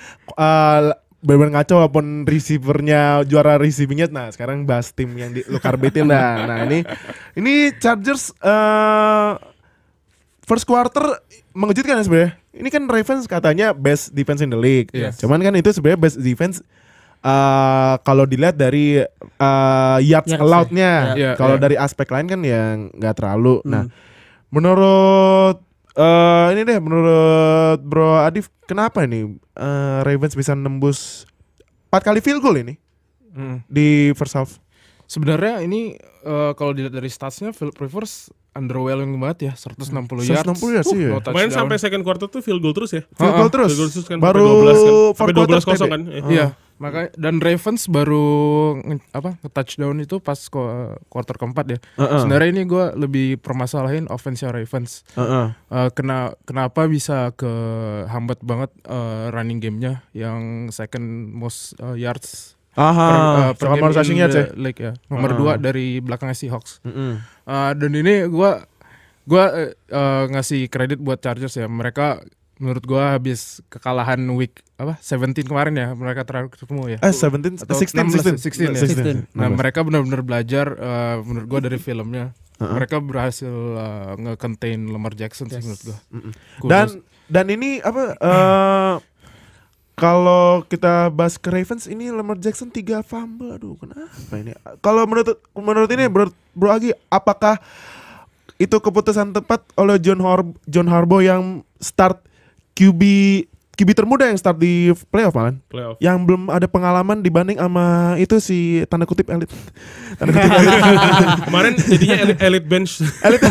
benar ngaco walaupun receivernya juara receivingnya nah sekarang bahas tim yang di, lu karbitin dah nah ini ini Chargers uh, first quarter mengejutkan ya sebenarnya ini kan Ravens katanya best defense in the league yes. cuman kan itu sebenarnya best defense Uh, kalau dilihat dari uh, yards ya, allowed-nya, yeah. yeah, kalau yeah. dari aspek lain kan yang nggak terlalu. Hmm. Nah, menurut uh, ini deh menurut Bro Adif kenapa ini uh, Ravens bisa nembus empat kali field goal ini hmm. di first half? Sebenarnya ini uh, kalau dilihat dari statsnya Philip Rivers underwhelming banget ya 160 yards 160 yards uh, iya. no main sampai second quarter tuh field goal terus ya field goal terus, field goal terus kan baru 12 kan sampai 12 kosong kan iya maka dan Ravens baru apa touchdown itu pas quarter keempat ya. Uh-uh. Sebenarnya ini gue lebih permasalahin offense Ravens. Uh-uh. Uh, kena kenapa bisa ke hambat banget uh, running gamenya yang second most uh, yards. Aha, per, uh, per so, ya. ya. Nomor uh-huh. dua dari belakangnya Seahawks. Uh-uh. Uh, dan ini gue gue uh, ngasih kredit buat Chargers ya. Mereka menurut gua habis kekalahan week apa 17 kemarin ya mereka terakhir ketemu ya. Eh ah, 17 atau 16 16, 16, 16, 16 ya. 16. Nah, 16. mereka benar-benar belajar uh, menurut gua dari filmnya. Uh -huh. Mereka berhasil uh, nge-contain Lamar Jackson yes. sih menurut gua. Mm -hmm. Dan dan ini apa uh, kalau kita bahas ke Ravens ini Lamar Jackson 3 fumble aduh kenapa ini kalau menurut menurut ini Bro, Bro Agi apakah itu keputusan tepat oleh John Har John Harbo yang start QB QB termuda yang start di playoff malah. Playoff. Yang belum ada pengalaman dibanding sama itu si tanda kutip elit. Tanda kutip elit. Kemarin jadinya elit, elit bench. elit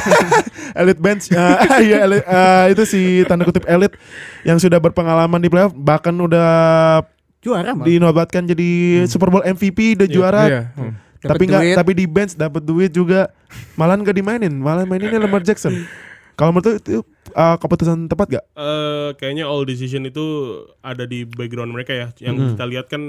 elit bench. Uh, ya elit, uh, itu si tanda kutip elit yang sudah berpengalaman di playoff bahkan udah juara malah. dinobatkan jadi hmm. Super Bowl MVP udah yeah, juara. Yeah. Hmm. Dapet tapi nggak tapi di bench dapat duit juga. Malah nggak dimainin, malah maininnya Lamar Jackson. Kalau menurut itu uh, keputusan tepat gak? Uh, kayaknya all decision itu ada di background mereka ya. Yang hmm. kita lihat kan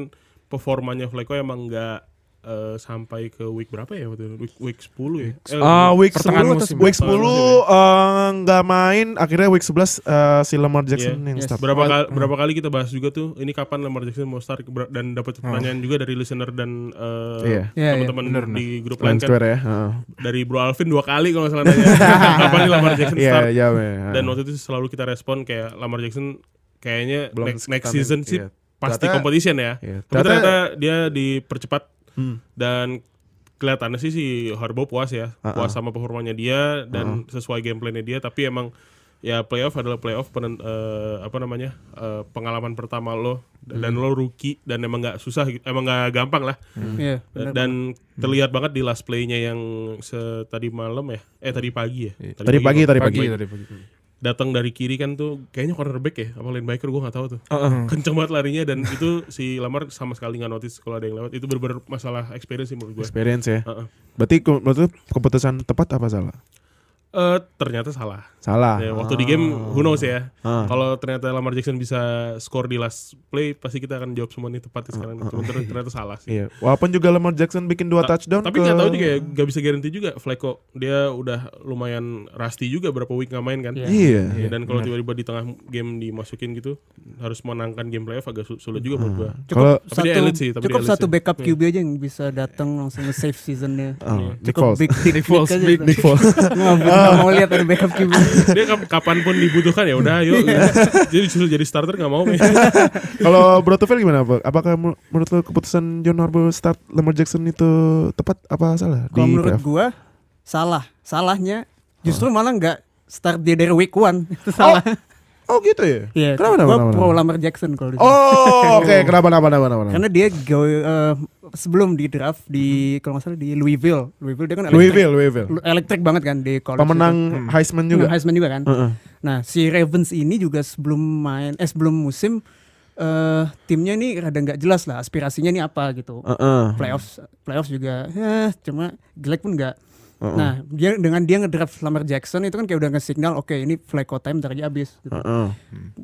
performanya Fleko emang nggak Eh, sampai ke week berapa ya waktu week, week 10 ya eh, uh, week pertengahan 10 musim. week 10 iya. eh, nggak uh, main akhirnya week 11 uh, eh, si Lamar iya. Jackson yeah. yang yes. start berapa oh, kali, hmm. berapa kali kita bahas juga tuh ini kapan Lamar Jackson mau start dan dapat oh. pertanyaan oh. juga dari listener dan uh, yeah. Iya, teman-teman yeah, yeah. di grup lain kan ya. uh. dari Bro Alvin dua kali kalau salah nanya kapan nih Lamar Jackson start yeah, yeah, yeah. yeah. dan waktu itu selalu kita respon kayak Lamar Jackson kayaknya Belum next, next season sih yeah pasti ternyata, competition ya. ya. Tapi ternyata, ternyata dia dipercepat Hmm. Dan kelihatannya sih si Harbo puas ya, uh -uh. puas ah. sama performanya dia dan uh -uh. sesuai gameplaynya dia. Tapi emang ya playoff adalah playoff penen, uh, apa namanya uh, pengalaman pertama lo hmm. dan lo rookie dan emang nggak susah, emang nggak gampang lah. Hmm. Yeah, bener -bener. dan terlihat banget di last playnya yang tadi malam ya, eh tadi pagi ya. Tadi, tadi pagi, pagi, tadi pagi. Tadi pagi datang dari kiri kan tuh kayaknya cornerback ya apa linebacker gue nggak tahu tuh uh-uh. kenceng banget larinya dan itu si Lamar sama sekali gak notice kalau ada yang lewat itu berber masalah experience sih menurut gue experience ya uh-uh. berarti berarti keputusan tepat apa salah Uh, ternyata salah. Salah. Ya, waktu oh. di game who knows ya. Uh. Kalau ternyata Lamar Jackson bisa skor di last play pasti kita akan jawab semua ini tepat ya ah, sekarang. Uh. ternyata, salah sih. Iya. Walaupun juga Lamar Jackson bikin dua Ta touchdown Tapi nggak ke... tahu juga ya, nggak bisa guarantee juga Flacco. Dia udah lumayan rusty juga berapa week nggak main kan. Iya. Yeah. Yeah. Dan iya. kalau tiba-tiba di tengah game dimasukin gitu harus menangkan game playoff agak sulit juga buat gua. Cukup Kalo, satu, elite sih, cukup satu backup iya. QB aja yang bisa datang langsung nge-save seasonnya. Yeah. cukup Nick Foles. Big Nick Foles. Nick Foles. Gak mau lihat dari backup keyboard. Dia kapan pun dibutuhkan ya udah yuk. Iya. jadi justru jadi starter gak mau. Kalau Bro Tufel gimana? Apakah menurut lo keputusan John Harbaugh start Lamar Jackson itu tepat apa salah? di menurut gua salah. Salahnya justru oh. malah nggak start dia dari week one itu salah. Oh, Oh gitu ya? Iya. Kenapa, nama? Gue pro Lamar Jackson kalau Oh, oke. Okay. Kenapa, nama nama nama? Karena dia go, uh, sebelum di draft di hmm. kalau nggak salah di Louisville. Louisville dia kan elektrik. Louisville, Louisville. Elektrik banget kan di college. Pemenang itu. Hmm. Heisman juga. Nah, Heisman juga kan. Uh -uh. Nah, si Ravens ini juga sebelum main eh sebelum musim uh, timnya ini rada nggak jelas lah aspirasinya ini apa gitu. Uh -uh. Playoffs playoffs juga ya cuma jelek pun nggak Uh -uh. Nah, dia dengan dia ngedraft Lamar Jackson itu kan kayak udah ngesignal oke okay, ini Flacco time terjadi habis gitu. Uh -uh.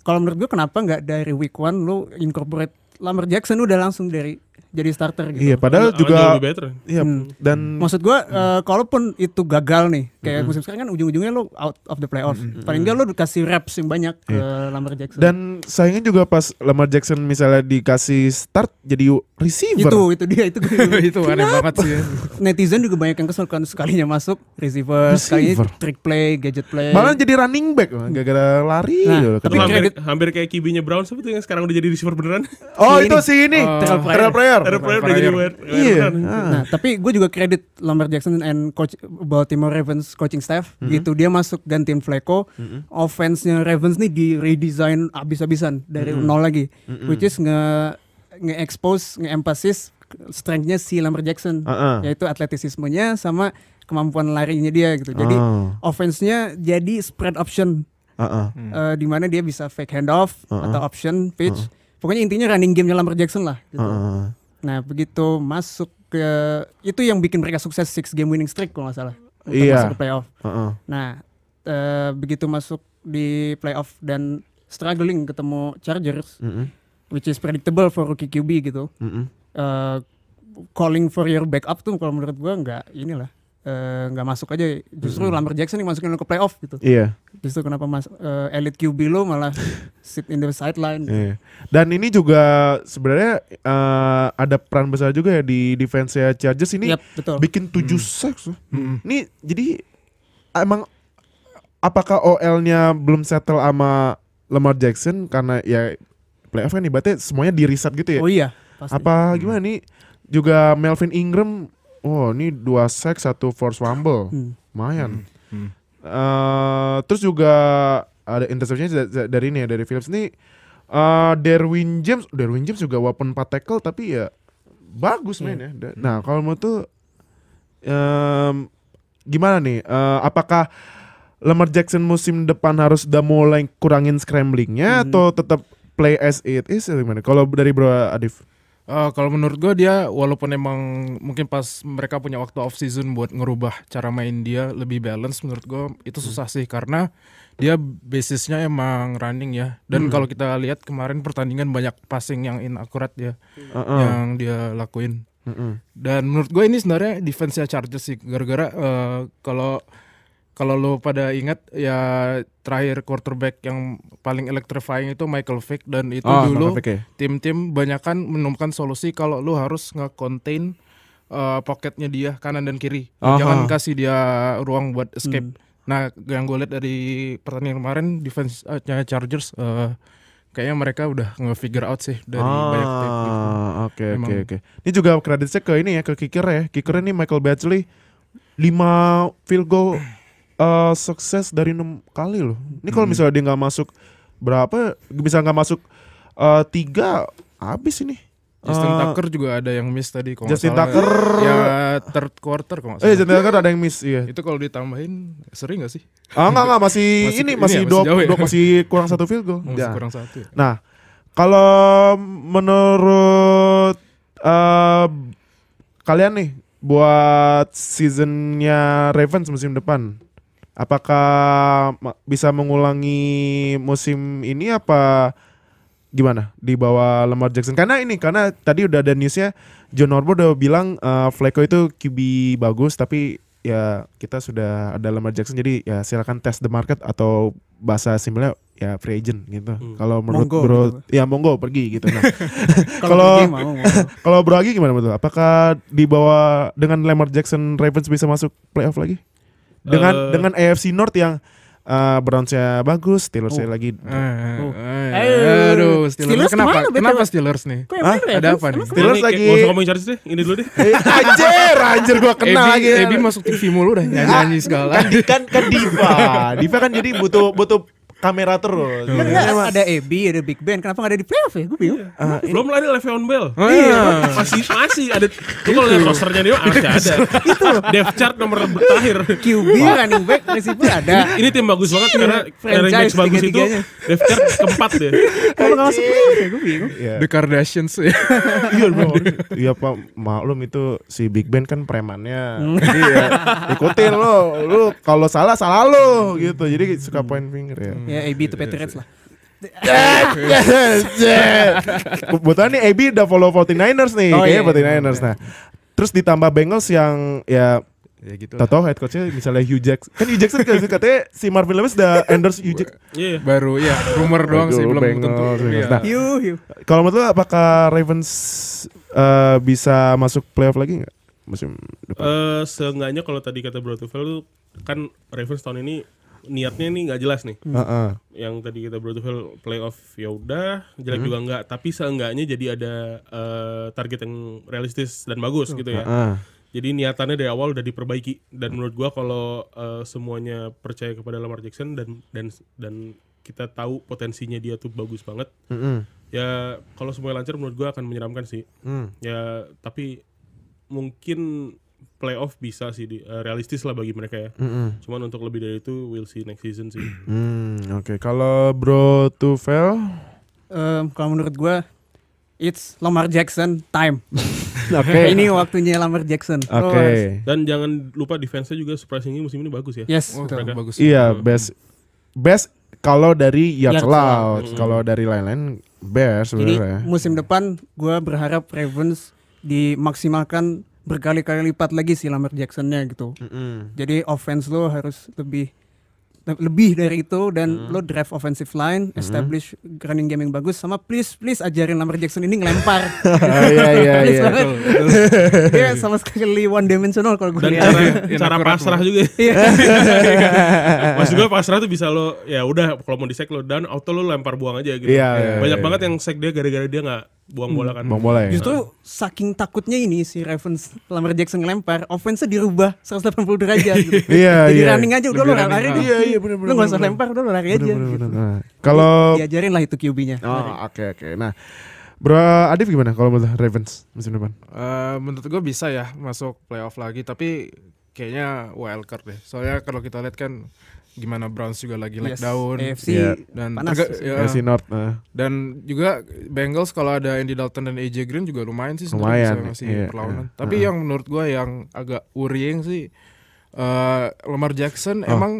Kalau menurut gue kenapa nggak dari week one lu incorporate Lamar Jackson udah langsung dari jadi starter gitu. Iya, padahal oh, juga lebih Iya, hmm. dan hmm. maksud gua eh, hmm. uh, kalaupun itu gagal nih, kayak hmm. musim sekarang kan ujung-ujungnya lo out of the playoff. Hmm. hmm. Paling enggak lo dikasih reps yang banyak hmm. ke iya. Lamar Jackson. Dan sayangnya juga pas Lamar Jackson misalnya dikasih start jadi receiver. Itu itu dia itu itu aneh banget sih. Netizen juga banyak yang kesel kan sekalinya masuk receiver, receiver. trick play, gadget play. Malah jadi running back hmm. gara-gara lari. Nah, tapi hampir, hampir kayak kibinya Brown sebetulnya sekarang udah jadi receiver beneran. Oh, si itu si ini. Oh. Terrell Pryor player. player udah player. Iya. iya nah, tapi gue juga kredit Lamar Jackson and coach Baltimore Ravens coaching staff mm -hmm. gitu. Dia masuk gantiin Flacco. Mm -hmm. Offense-nya Ravens nih di redesign abis-abisan dari mm -hmm. nol lagi. Mm -hmm. Which is nge nge-expose, nge-emphasis strength-nya si Lamar Jackson uh -uh. yaitu atletisismenya sama kemampuan larinya dia gitu. Jadi oh. offense-nya jadi spread option. Uh -uh. Uh, di mana dia bisa fake handoff uh -uh. atau option pitch. Uh -uh. Pokoknya intinya running game-nya Lamar Jackson lah gitu. Uh -uh. Nah begitu masuk ke itu yang bikin mereka sukses six game winning streak kalau nggak salah untuk iya. masuk ke playoff. Uh -uh. Nah e, begitu masuk di playoff dan struggling ketemu Chargers, mm -hmm. which is predictable for rookie QB gitu. Mm -hmm. E, calling for your backup tuh kalau menurut gua nggak inilah eh, nggak e, masuk aja. Justru mm -hmm. Lamar Jackson yang masukin ke playoff gitu. Iya. Justru kenapa mas uh, eh, elit QB lo malah sit in the sideline. Yeah. Dan ini juga sebenarnya uh, ada peran besar juga ya di defense ya Chargers ini yep, betul. bikin tujuh hmm. sacks. Hmm. Ini jadi emang apakah OL-nya belum settle sama Lamar Jackson karena ya playoff kan ibaratnya semuanya di reset gitu ya. Oh iya. Pasti. Apa gimana hmm. nih juga Melvin Ingram, oh ini dua sack satu force fumble, hmm. lumayan. Hmm. Hmm. Uh, terus juga ada interception dari ini ya dari Phillips ini uh, eh, Derwin James Derwin James juga weapon 4 tackle tapi ya bagus iya. main ya. Hmm. Nah kalau mau tuh um, gimana nih? Uh, apakah Lamar Jackson musim depan harus udah mulai kurangin scramblingnya hmm. atau tetap play as it is gimana? Kalau dari Bro Adif? Uh, kalau menurut gue dia walaupun emang mungkin pas mereka punya waktu off season buat ngerubah cara main dia lebih balance menurut gue itu hmm. susah sih karena dia basisnya emang running ya dan hmm. kalau kita lihat kemarin pertandingan banyak passing yang inakurat ya uh -uh. yang dia lakuin uh -uh. dan menurut gue ini sebenarnya defense nya Chargers sih gara-gara uh, kalau kalau lo pada ingat ya terakhir quarterback yang paling electrifying itu Michael Vick dan itu oh, dulu iya. tim-tim ya. banyakkan menemukan solusi kalau lo harus nge-contain uh, pocketnya dia kanan dan kiri Aha. jangan kasih dia ruang buat escape hmm. nah yang gue lihat dari pertandingan kemarin defense uh, Chargers uh, kayaknya mereka udah nge-figure out sih dari ah, banyak tim oke oke oke ini juga kreditnya ke ini ya ke kicker ya kicker ini Michael Batchley 5 field goal uh, sukses dari enam kali loh. Ini kalau hmm. misalnya dia nggak masuk berapa, bisa nggak masuk uh, tiga, habis ini. Justin uh, Tucker juga ada yang miss tadi kalau Justin salah, Tucker ya third quarter kok salah. Eh Justin Tucker ada yang miss iya. Itu kalau ditambahin sering gak sih? Ah enggak enggak masih, masih ini masih, ini ya, masih, ya? masih kurang satu field goal. Masih ya. kurang satu. Ya. Nah, kalau menurut uh, kalian nih buat seasonnya Ravens musim depan Apakah bisa mengulangi musim ini apa gimana di bawah Lamar Jackson? Karena ini karena tadi udah ada newsnya John Norbo udah bilang uh, Flacco itu QB bagus tapi ya kita sudah ada Lamar Jackson jadi ya silakan test the market atau bahasa simpelnya ya free agent gitu. Hmm. Kalau menurut monggo, Bro gitu. ya monggo pergi gitu nah. kalau kalau Bro lagi gimana betul? Apakah di bawah dengan Lamar Jackson Ravens bisa masuk playoff lagi? dengan uh, dengan AFC North yang uh, eh, browns bagus, Steelers oh. lagi. Uh, oh. Aduh, aduh Steelers, Steelers kenapa? Kemana, kenapa Steelers nih? Kok Hah? Ya, Ada apa nih? Steelers ini, lagi. Gak usah ngomongin Chargers deh, ini dulu deh. anjir, anjir gua kenal lagi. Ebi masuk TV mulu udah nyanyi-nyanyi segala. Kan kan, kan Diva. Diva kan jadi butuh butuh kamera terus. Iya. Bener, ya, ada Ebi, ada Big Ben. Kenapa gak ada di playoff ya? Gue bingung. Uh, Belum iya. lagi Le'Veon Bell. Oh, iya. masih masih ada. itu kalau lihat rosternya dia masih ada. Itu Dev chart nomor terakhir. QB, running back, pun ada. Ini, ini tim bagus banget karena running back bagus itu Dev chart keempat deh. Kalau enggak masuk playoff ya? Gue bingung. The Kardashians ya. Iya bro. Iya pak, maklum itu si Big Ben kan premannya. iya. ikutin lo. Lu kalau salah salah lo gitu. Jadi suka point finger ya. Hmm. Ya AB itu Patriots iya, iya, iya. lah. Buat nih AB udah follow 49ers nih, oh, kayaknya iya, 49ers. Iya. Nah, terus ditambah Bengals yang ya Ya gitu. Toto head coachnya misalnya Hugh Jackson. Kan Hugh Jackson katanya si Marvin Lewis udah endorse Hugh Jackson. Yeah. Baru ya rumor doang sih belum tentu. Nah, kalau menurut lu apakah Ravens uh, bisa masuk playoff lagi nggak musim depan? Uh, seenggaknya kalau tadi kata Bro Tufel kan Ravens tahun ini niatnya nih nggak jelas nih. Hmm. Uh -uh. Yang tadi kita Brotherhood playoff ya udah, jelek hmm. juga nggak, tapi seenggaknya jadi ada uh, target yang realistis dan bagus hmm. gitu ya. Uh -uh. Jadi niatannya dari awal udah diperbaiki dan menurut gua kalau uh, semuanya percaya kepada Lamar Jackson dan dan dan kita tahu potensinya dia tuh bagus banget. Mm -hmm. Ya kalau semuanya lancar menurut gua akan menyeramkan sih. Mm. Ya tapi mungkin playoff bisa sih di, uh, realistis lah bagi mereka ya. Mm-hmm. Cuman untuk lebih dari itu we'll see next season sih. Mm, Oke, okay. kalau Bro Tufel, um, kalau menurut gue it's Lamar Jackson time. Oke. Okay. ini waktunya Lamar Jackson. Oke. Okay. Dan jangan lupa defense-nya juga surprisingly musim ini bagus ya. Yes, oh, betul. bagus. Iya, hmm. best best kalau dari ya loud, hmm. kalau dari lain-lain best sebenarnya. Jadi musim depan gue berharap Ravens dimaksimalkan berkali-kali lipat lagi si Lamar Jacksonnya gitu. Mm -hmm. Jadi offense lo harus lebih lebih dari itu dan hmm. lo draft offensive line, establish hmm. running game yang bagus sama please please ajarin Lamar Jackson ini ngelempar. Oh, iya iya iya, iya. sama sekali one dimensional kalau gue lihat. Cara, cara pasrah juga. Iya. Maksud gue pasrah tuh bisa lo ya udah kalau mau di sack lo dan auto lo lempar buang aja gitu. Yeah, yeah, Banyak yeah, banget iya. yang sack dia gara-gara dia nggak buang bola kan. Buang bola ya. Justru saking takutnya ini si Ravens Lamar Jackson ngelempar, offense dirubah 180 derajat gitu. iya, Jadi iya. running aja udah lo lari aja. Ah. Iya, iya benar benar. Lu enggak usah lempar, udah lo lari aja. Bener, bener, Nah, kalau diajarin lah itu QB-nya. Oh, ah, oke okay, oke. Okay. Nah, Bro Adif gimana kalau menurut Ravens musim depan? Uh, menurut gue bisa ya masuk playoff lagi, tapi kayaknya wild card deh. Soalnya kalau kita lihat kan gimana Browns juga lagi yes. daun AFC yeah. dan panas ya, North nah. dan juga Bengals kalau ada Andy Dalton dan AJ Green juga lumayan sih lumayan masih yeah, perlawanan yeah. tapi uh. yang menurut gue yang agak worrying sih uh, Lamar Jackson oh. emang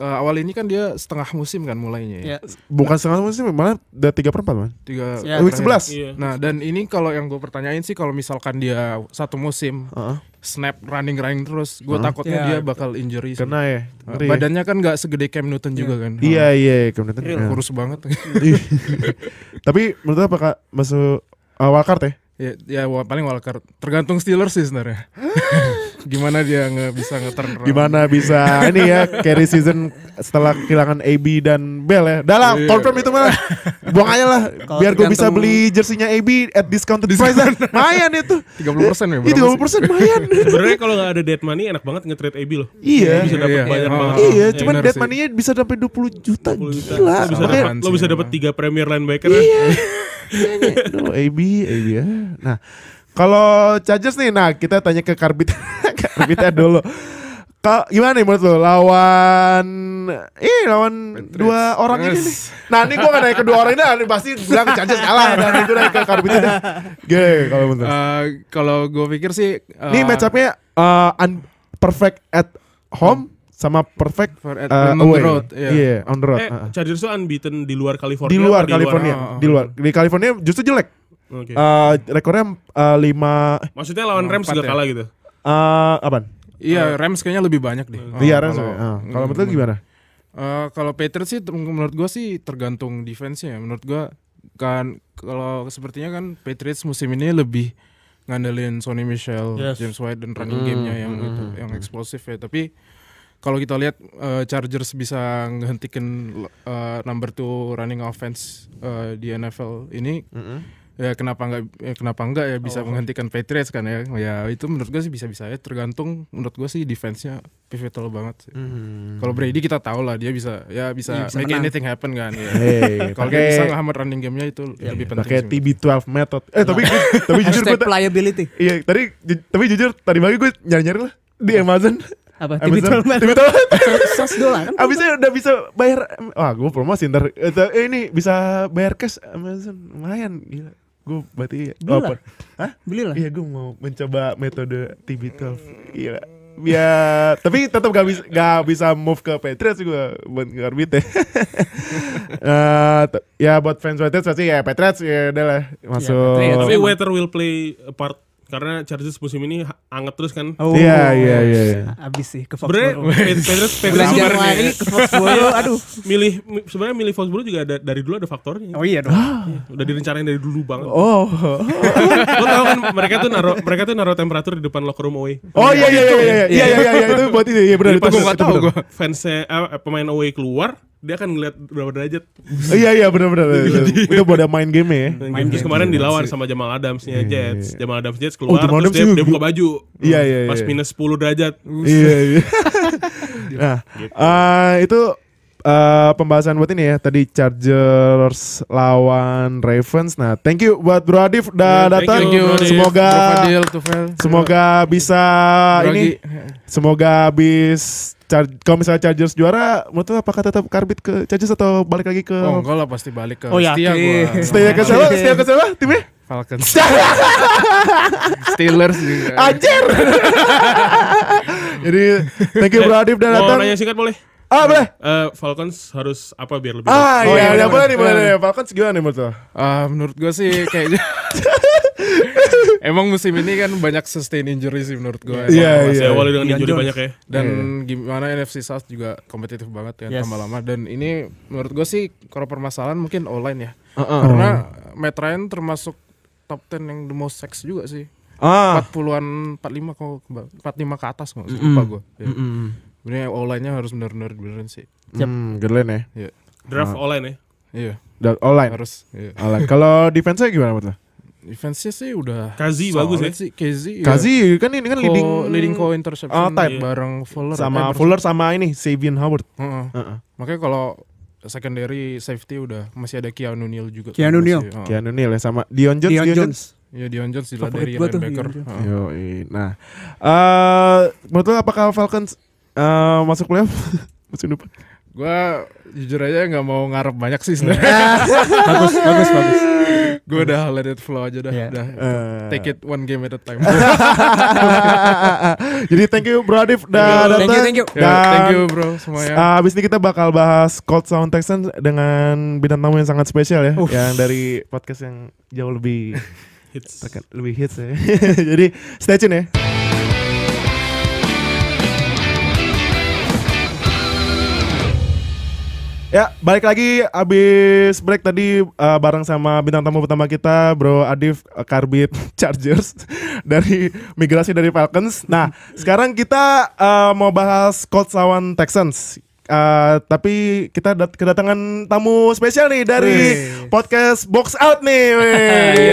uh, awal ini kan dia setengah musim kan mulainya ya. Yeah. Bukan setengah musim, malah udah tiga perempat man. Tiga yeah. week sebelas. Yeah. Nah dan ini kalau yang gue pertanyain sih kalau misalkan dia satu musim uh -huh. snap running running terus, gue uh -huh. takutnya yeah. dia bakal injury. Kena ya. Uh, Badannya kan gak segede Cam Newton yeah. juga kan. Iya yeah, iya yeah, Cam Newton. Yeah. Iya. Kurus banget. Tapi menurut apa kak masuk uh, wildcard ya? Iya, ya, ya paling wildcard. Tergantung Steelers sih sebenarnya gimana dia nggak bisa ngeturn Gimana bisa ini ya carry season setelah kehilangan AB dan Bell ya. dalam lah, yeah. confirm itu mah. Buang aja lah biar gue bisa beli jersinya AB at discounted price. Lah. Mayan itu. persen ya. tiga puluh persen ya, iya, mayan. Sebenarnya kalau nggak ada dead money enak banget nge-trade AB loh. Iya. Bisa dapat iya, banyak iya, banget. Iya, iya cuman dead money bisa sampai dua puluh juta. Gila. Lo bisa dapat lo bisa dapet 3 Premier Linebacker. Iya. Aduh, ya? AB, AB ya. Nah, kalau Chargers nih, nah kita tanya ke Karbit, Karbitnya dulu. Kalo, gimana nih menurut lo lawan ih lawan Patriots. dua orang yes. ini nih. Nah, ini gua gak nanya kedua orang ini ah, nih pasti bilang Chargers kalah dan itu naik ke Karbit. Gue kalau menurut. Uh, kalau gue pikir sih uh, ini match up-nya eh, perfect at home sama perfect For at, uh, on away. the road. Iya, yeah. yeah, on the road. Eh, Chargers tuh unbeaten di luar California. Di luar California, di luar. Di, luar. di California justru jelek Okay. Uh, eh, rekornya uh, lima. Maksudnya lawan Rams juga ya? kalah gitu? Uh, apaan? Iya, uh, Rams kayaknya lebih banyak deh. oh, iya, Rams. Ya? Kalau, uh, ah, betul gimana? Uh, kalau Patriots sih menurut gue sih tergantung defense ya Menurut gue kan kalau sepertinya kan Patriots musim ini lebih ngandelin Sony Michel, yes. James White dan running mm, game yang mm, itu, hmm. yang eksplosif ya. Tapi kalau kita lihat uh, Chargers bisa menghentikan uh, number two running offense uh, di NFL ini. Mm -hmm ya kenapa nggak ya kenapa nggak ya bisa oh. menggantikan Patriots kan ya ya itu menurut gue sih bisa bisa ya tergantung menurut gue sih defense-nya pivotal banget sih. Hmm. Kalau Brady kita tahu lah dia bisa ya bisa, ya, bisa make menang. anything happen kan ya. Hey, Kalau dia bisa ngahmat running gamenya itu ya, lebih ya, penting. Pakai TB12 method. Eh tapi nah. tapi jujur gue playability. Iya, tadi tapi jujur tadi pagi gue nyari-nyari lah di Amazon apa TV Tolman TV Tolman seratus dolar kan abisnya udah bisa bayar wah gue promosi ntar eh, eh, ini bisa bayar cash Amazon lumayan gila gue berarti belilah lah, Hah? belilah iya gue mau mencoba metode TB12 iya ya tapi tetap gak bisa gak bisa move ke Patriots gue buat ngarbit ya uh, ya buat fans Patriots pasti ya Patriots ya udah lah iya, masuk ya, tapi weather will play a part karena Chargers musim ini anget terus kan. Oh iya iya iya. iya. Abis sih ke Foxborough. Patriots Patriots ke Foxborough. Aduh. Milih sebenarnya milih Foxborough juga ada, dari dulu ada faktornya. Oh iya dong. Iya, udah direncanain dari dulu banget. Oh. Lo tau kan mereka tuh naruh mereka tuh naruh temperatur di depan locker room away. Oh iya iya iya iya iya iya, iya itu buat itu iya benar itu. Pas gue tahu gue fansnya eh, pemain away keluar dia akan ngeliat berapa derajat. Oh, iya iya benar-benar. Itu pada main game ya. Main game kemarin iya, dilawan sama Jamal Adamsnya iya, iya, Jets. Jamal Adams Jets oh, keluar oh, terus dia, gitu? buka baju. Iya iya. Pas minus 10 derajat. Iya iya. Nah, gitu. ah, itu Eh, pembahasan buat ini ya tadi Chargers lawan Ravens. Nah, thank you buat Bro Adif udah yeah, datang. Semoga Adil, semoga bisa Bro ini semoga habis kalau misalnya Chargers juara, menurut lu apakah tetap karbit ke Chargers atau balik lagi ke Oh, enggak lah pasti balik ke oh, Setia gua. Setia ke siapa? Setia ke siapa? Timnya? Falcons. Steelers juga. Anjir. Jadi, thank you Bro Adif udah datang. Mau nanya singkat boleh? Ah boleh. Uh, Falcons harus apa biar lebih Ah iya, oh, iya, iya, iya boleh nih boleh iya. nih. Falcons gimana nih menurut lo? Uh, menurut gue sih kayaknya Emang musim ini kan banyak sustain injury sih menurut gue. Iya iya. Awalnya dengan iya. injury Jones. banyak ya. Dan yeah. gimana NFC South juga kompetitif banget kan yes. tambah lama. Dan ini menurut gue sih kalau permasalahan mungkin online ya. Uh -uh. Karena Matt Ryan termasuk top 10 yang the most sex juga sih. Ah. 40-an 45 kok 45 ke atas kok mm -hmm. gue. Ya. Mm -hmm ini online-nya harus benar-benar beneran sih. Yep. Hmm, Gerlen ya. Iya. Draft uh, online ya. Iya. Draft online. Harus. Iya. Online. Kalau defense-nya gimana buat lo? defense-nya sih udah Kazi bagus ya. Sih. Kazi. Iya. Kazi kan ini kan co, leading leading co interception oh, type. bareng Fuller sama eh, Fuller sama ini Sabian Howard. Uh -uh. Uh -uh. Makanya kalau secondary safety udah masih ada Keanu Neal juga. Keanu Neal. Uh. Keanu Neal ya sama Dion Jones. Dion, kan? iya, Dion Jones. Ya Dion Jones di dari linebacker. Yo, nah, uh, menurut lo apakah Falcons Eh, masuk kuliah masih lupa. Gue jujur aja nggak mau ngarep banyak sih sebenarnya. bagus, bagus, bagus. Gue udah let it flow aja dah, yeah. dah. Uh. Eh. Take it one game at a time. Jadi thank you Bro Adif dan thank you, thank you. Ya, dan, yeah, thank you bro semuanya. Uh, eh, abis ini kita bakal bahas Cold Sound Texan dengan bintang tamu yang sangat spesial ya, Uff. yang dari podcast yang jauh lebih hits. lebih hits ya. Jadi stay tune ya. Ya, balik lagi abis break tadi uh, bareng sama bintang tamu pertama kita, Bro Adif uh, Karbit Chargers dari migrasi dari Falcons. Nah, sekarang kita uh, mau bahas Colts lawan Texans. Uh, tapi kita dat kedatangan tamu spesial nih dari Wee. podcast Box Out nih, yo,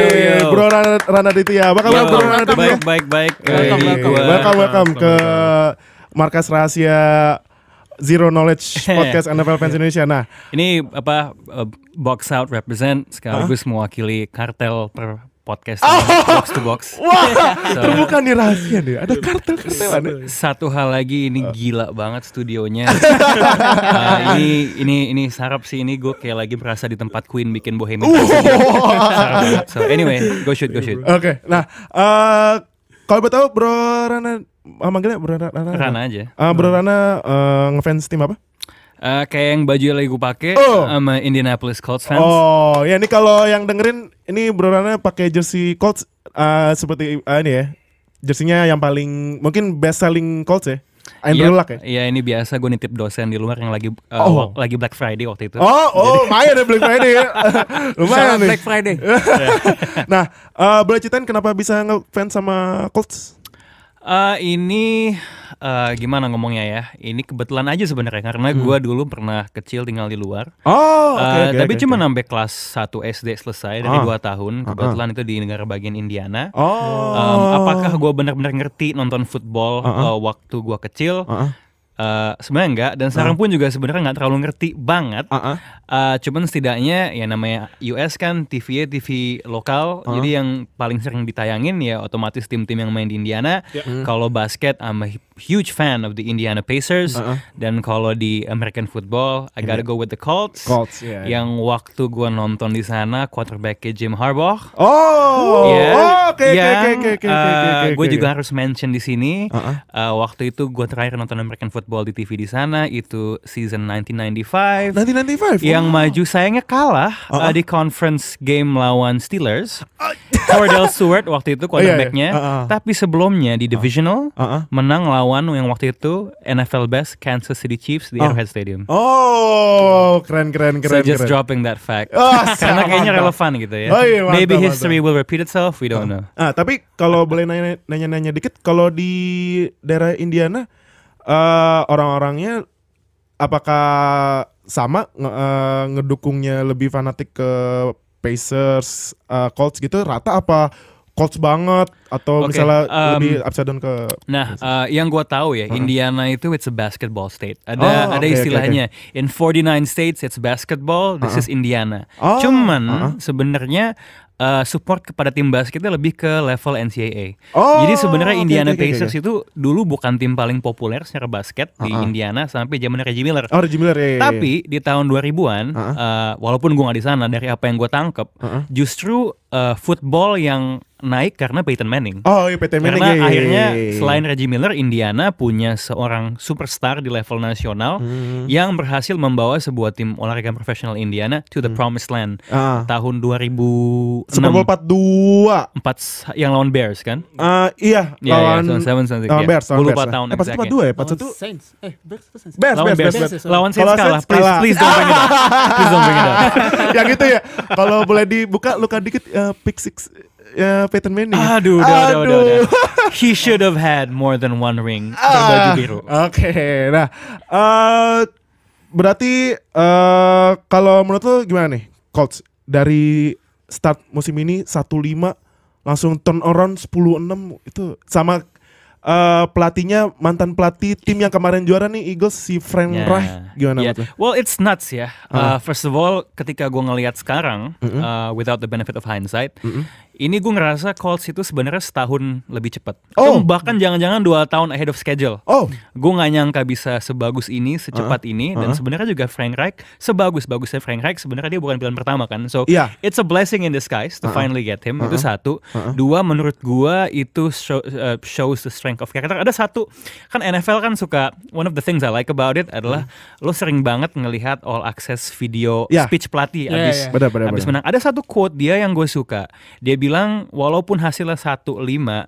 yo. Bro Rana, Rana Ditya. Apa kabar Bro Rana Ditya? Baik, baik, Welcome, welcome, welcome, welcome, welcome ke markas rahasia Zero Knowledge Podcast NFL Fans iya. Indonesia. Nah, ini apa uh, box out represent sekaligus huh? mewakili kartel per podcast oh. box to box. Wah, so, terbuka nih rahasia nih. Ada kartel kartel. Satu hal lagi ini gila banget studionya. uh, ini ini ini sarap sih ini gue kayak lagi merasa di tempat Queen bikin Bohemian. Uh. so anyway, go shoot go shoot. Oke, okay, nah uh, kalau betul Bro Rana ah, manggilnya berana Rana. Rana aja. Uh, ah, berana hmm. uh, eh, ngefans tim apa? Uh, kayak yang baju yang lagi gue pake oh. sama Indianapolis Colts fans. Oh, ya ini kalau yang dengerin ini Bro pakai jersey Colts uh, seperti uh, ini ya. Jersinya yang paling mungkin best selling Colts ya. Andrew yep. Iya. Luck ya? Iya ini biasa gue nitip dosen di luar yang lagi uh, oh. lagi Black Friday waktu itu. Oh, oh, lumayan ya Black Friday. ya. lumayan nih. Black Friday. nah, uh, boleh ceritain kenapa bisa ngefans sama Colts? Uh, ini uh, gimana ngomongnya ya? Ini kebetulan aja sebenarnya karena hmm. gue dulu pernah kecil tinggal di luar. Oh, okay, uh, okay, tapi okay, cuma okay. sampai kelas 1 SD selesai dari ah. dua tahun. Ah, ah. Kebetulan uh itu di negara bagian Indiana. Oh. Um, apakah gue benar-benar ngerti nonton football uh uh, waktu gue kecil? Uh Uh, sebenarnya enggak dan sekarang hmm. pun juga sebenarnya nggak terlalu ngerti banget. Uh -uh. Uh, cuman setidaknya ya namanya US kan TV TV lokal, uh. jadi yang paling sering ditayangin ya otomatis tim-tim yang main di Indiana. Yeah. Hmm. Kalau basket, I'm a huge fan of the Indiana Pacers. Uh -uh. Dan kalau di American football, I gotta iya. go with the Colts. Colts, yeah. Iya. Yang waktu gua nonton di sana, quarterbacknya Jim Harbaugh. Oh, iya. oh oke, oke, oke, oke. Eh, Gue juga harus mention di sini. Uh -uh. Uh, waktu itu gua terakhir nonton American football Football di TV di sana itu season 1995. 1995. Yang wow. maju sayangnya kalah uh -uh. Uh, di conference game lawan Steelers. Uh. Ah. Cordell Stewart waktu itu oh, iya, iya. quarterbacknya. Uh-uh. Uh -uh. Tapi sebelumnya di uh-uh. divisional uh -uh. menang lawan yang waktu itu NFL best Kansas City Chiefs di uh. Arrowhead Stadium. Oh, keren keren keren. So just keren. dropping that fact. Oh, Karena kayaknya relevan gitu ya. Oh, iya, mantap, Maybe history will repeat itself, we don't uh. know. Ah, tapi kalau boleh nanya-nanya dikit, kalau di daerah Indiana uh, orang-orangnya apakah sama uh, ngedukungnya lebih fanatik ke Pacers, uh, Colts gitu rata apa Colts banget atau okay, misalnya um, lebih upside down ke Nah, uh, yang gua tahu ya, uh-huh. Indiana itu it's a basketball state. Ada oh, ada istilahnya okay, okay. in 49 states it's basketball, this uh -huh. is uh-huh. Indiana. Oh, Cuman uh -huh. sebenarnya uh, support kepada tim basketnya lebih ke level NCAA. Oh, Jadi sebenarnya okay, Indiana okay, Pacers okay. itu dulu bukan tim paling populer secara basket uh -huh. di Indiana sampai zaman Reggie Miller. Oh, Reggie Miller ya. Yeah, iya. Tapi di tahun 2000-an uh -huh. uh, walaupun gua nggak di sana dari apa yang gua tangkep, uh -huh. justru uh, football yang naik karena Peyton Manning. Oh, iya Peyton Manning. Karena iya, iya, akhirnya akhirnya iya, selain Reggie Miller, Indiana punya seorang superstar di level nasional hmm. yang berhasil membawa sebuah tim olahraga profesional Indiana to the hmm. promised land ah. tahun 2006. Super Bowl 42. 4 yang lawan Bears kan? Uh, iya, yeah, lawan yeah, yeah, so lawan yeah. Bears. Gue lupa ya. tahun eh, exactly. 42 ya, 41. Saints. Eh, Bears Saints? Bears, lawan Bears, Bears, Bears. Lawan Saints kalah. Please, please don't bring it up. Please don't bring it up. yang itu ya. Kalau boleh dibuka luka dikit uh, pick six uh, Peyton Manning. Aduh, aduh, Aduh. aduh, aduh, aduh. He should have had more than one ring. Berbaju baju ah. biru. Oke, okay, nah. Uh, berarti uh, kalau menurut lo gimana nih Colts dari start musim ini 1-5 langsung turn around 10-6 itu sama uh, pelatihnya mantan pelatih tim yang kemarin juara nih Eagles si Frank yeah. Reich gimana yeah. Well it's nuts ya. Yeah. uh. First of all ketika gue ngelihat sekarang mm -hmm. uh, without the benefit of hindsight. Mm -hmm ini gue ngerasa Colts itu sebenarnya setahun lebih cepat. Oh. Atau bahkan jangan-jangan dua tahun ahead of schedule. Oh. Gue nggak nyangka bisa sebagus ini, secepat uh -huh. ini, dan uh -huh. sebenarnya juga Frank Reich sebagus bagusnya Frank Reich sebenarnya dia bukan pilihan pertama kan. So yeah. it's a blessing in disguise to uh -huh. finally get him. Uh -huh. Itu uh-huh. satu. Uh -huh. Dua menurut gue itu show, uh, shows the strength of character. Ada satu kan NFL kan suka one of the things I like about it adalah uh -huh. lo sering banget ngelihat all access video yeah. speech pelatih yeah, abis, yeah, iya. yeah. abis menang. Ada satu quote dia yang gue suka. Dia bilang walaupun hasilnya satu lima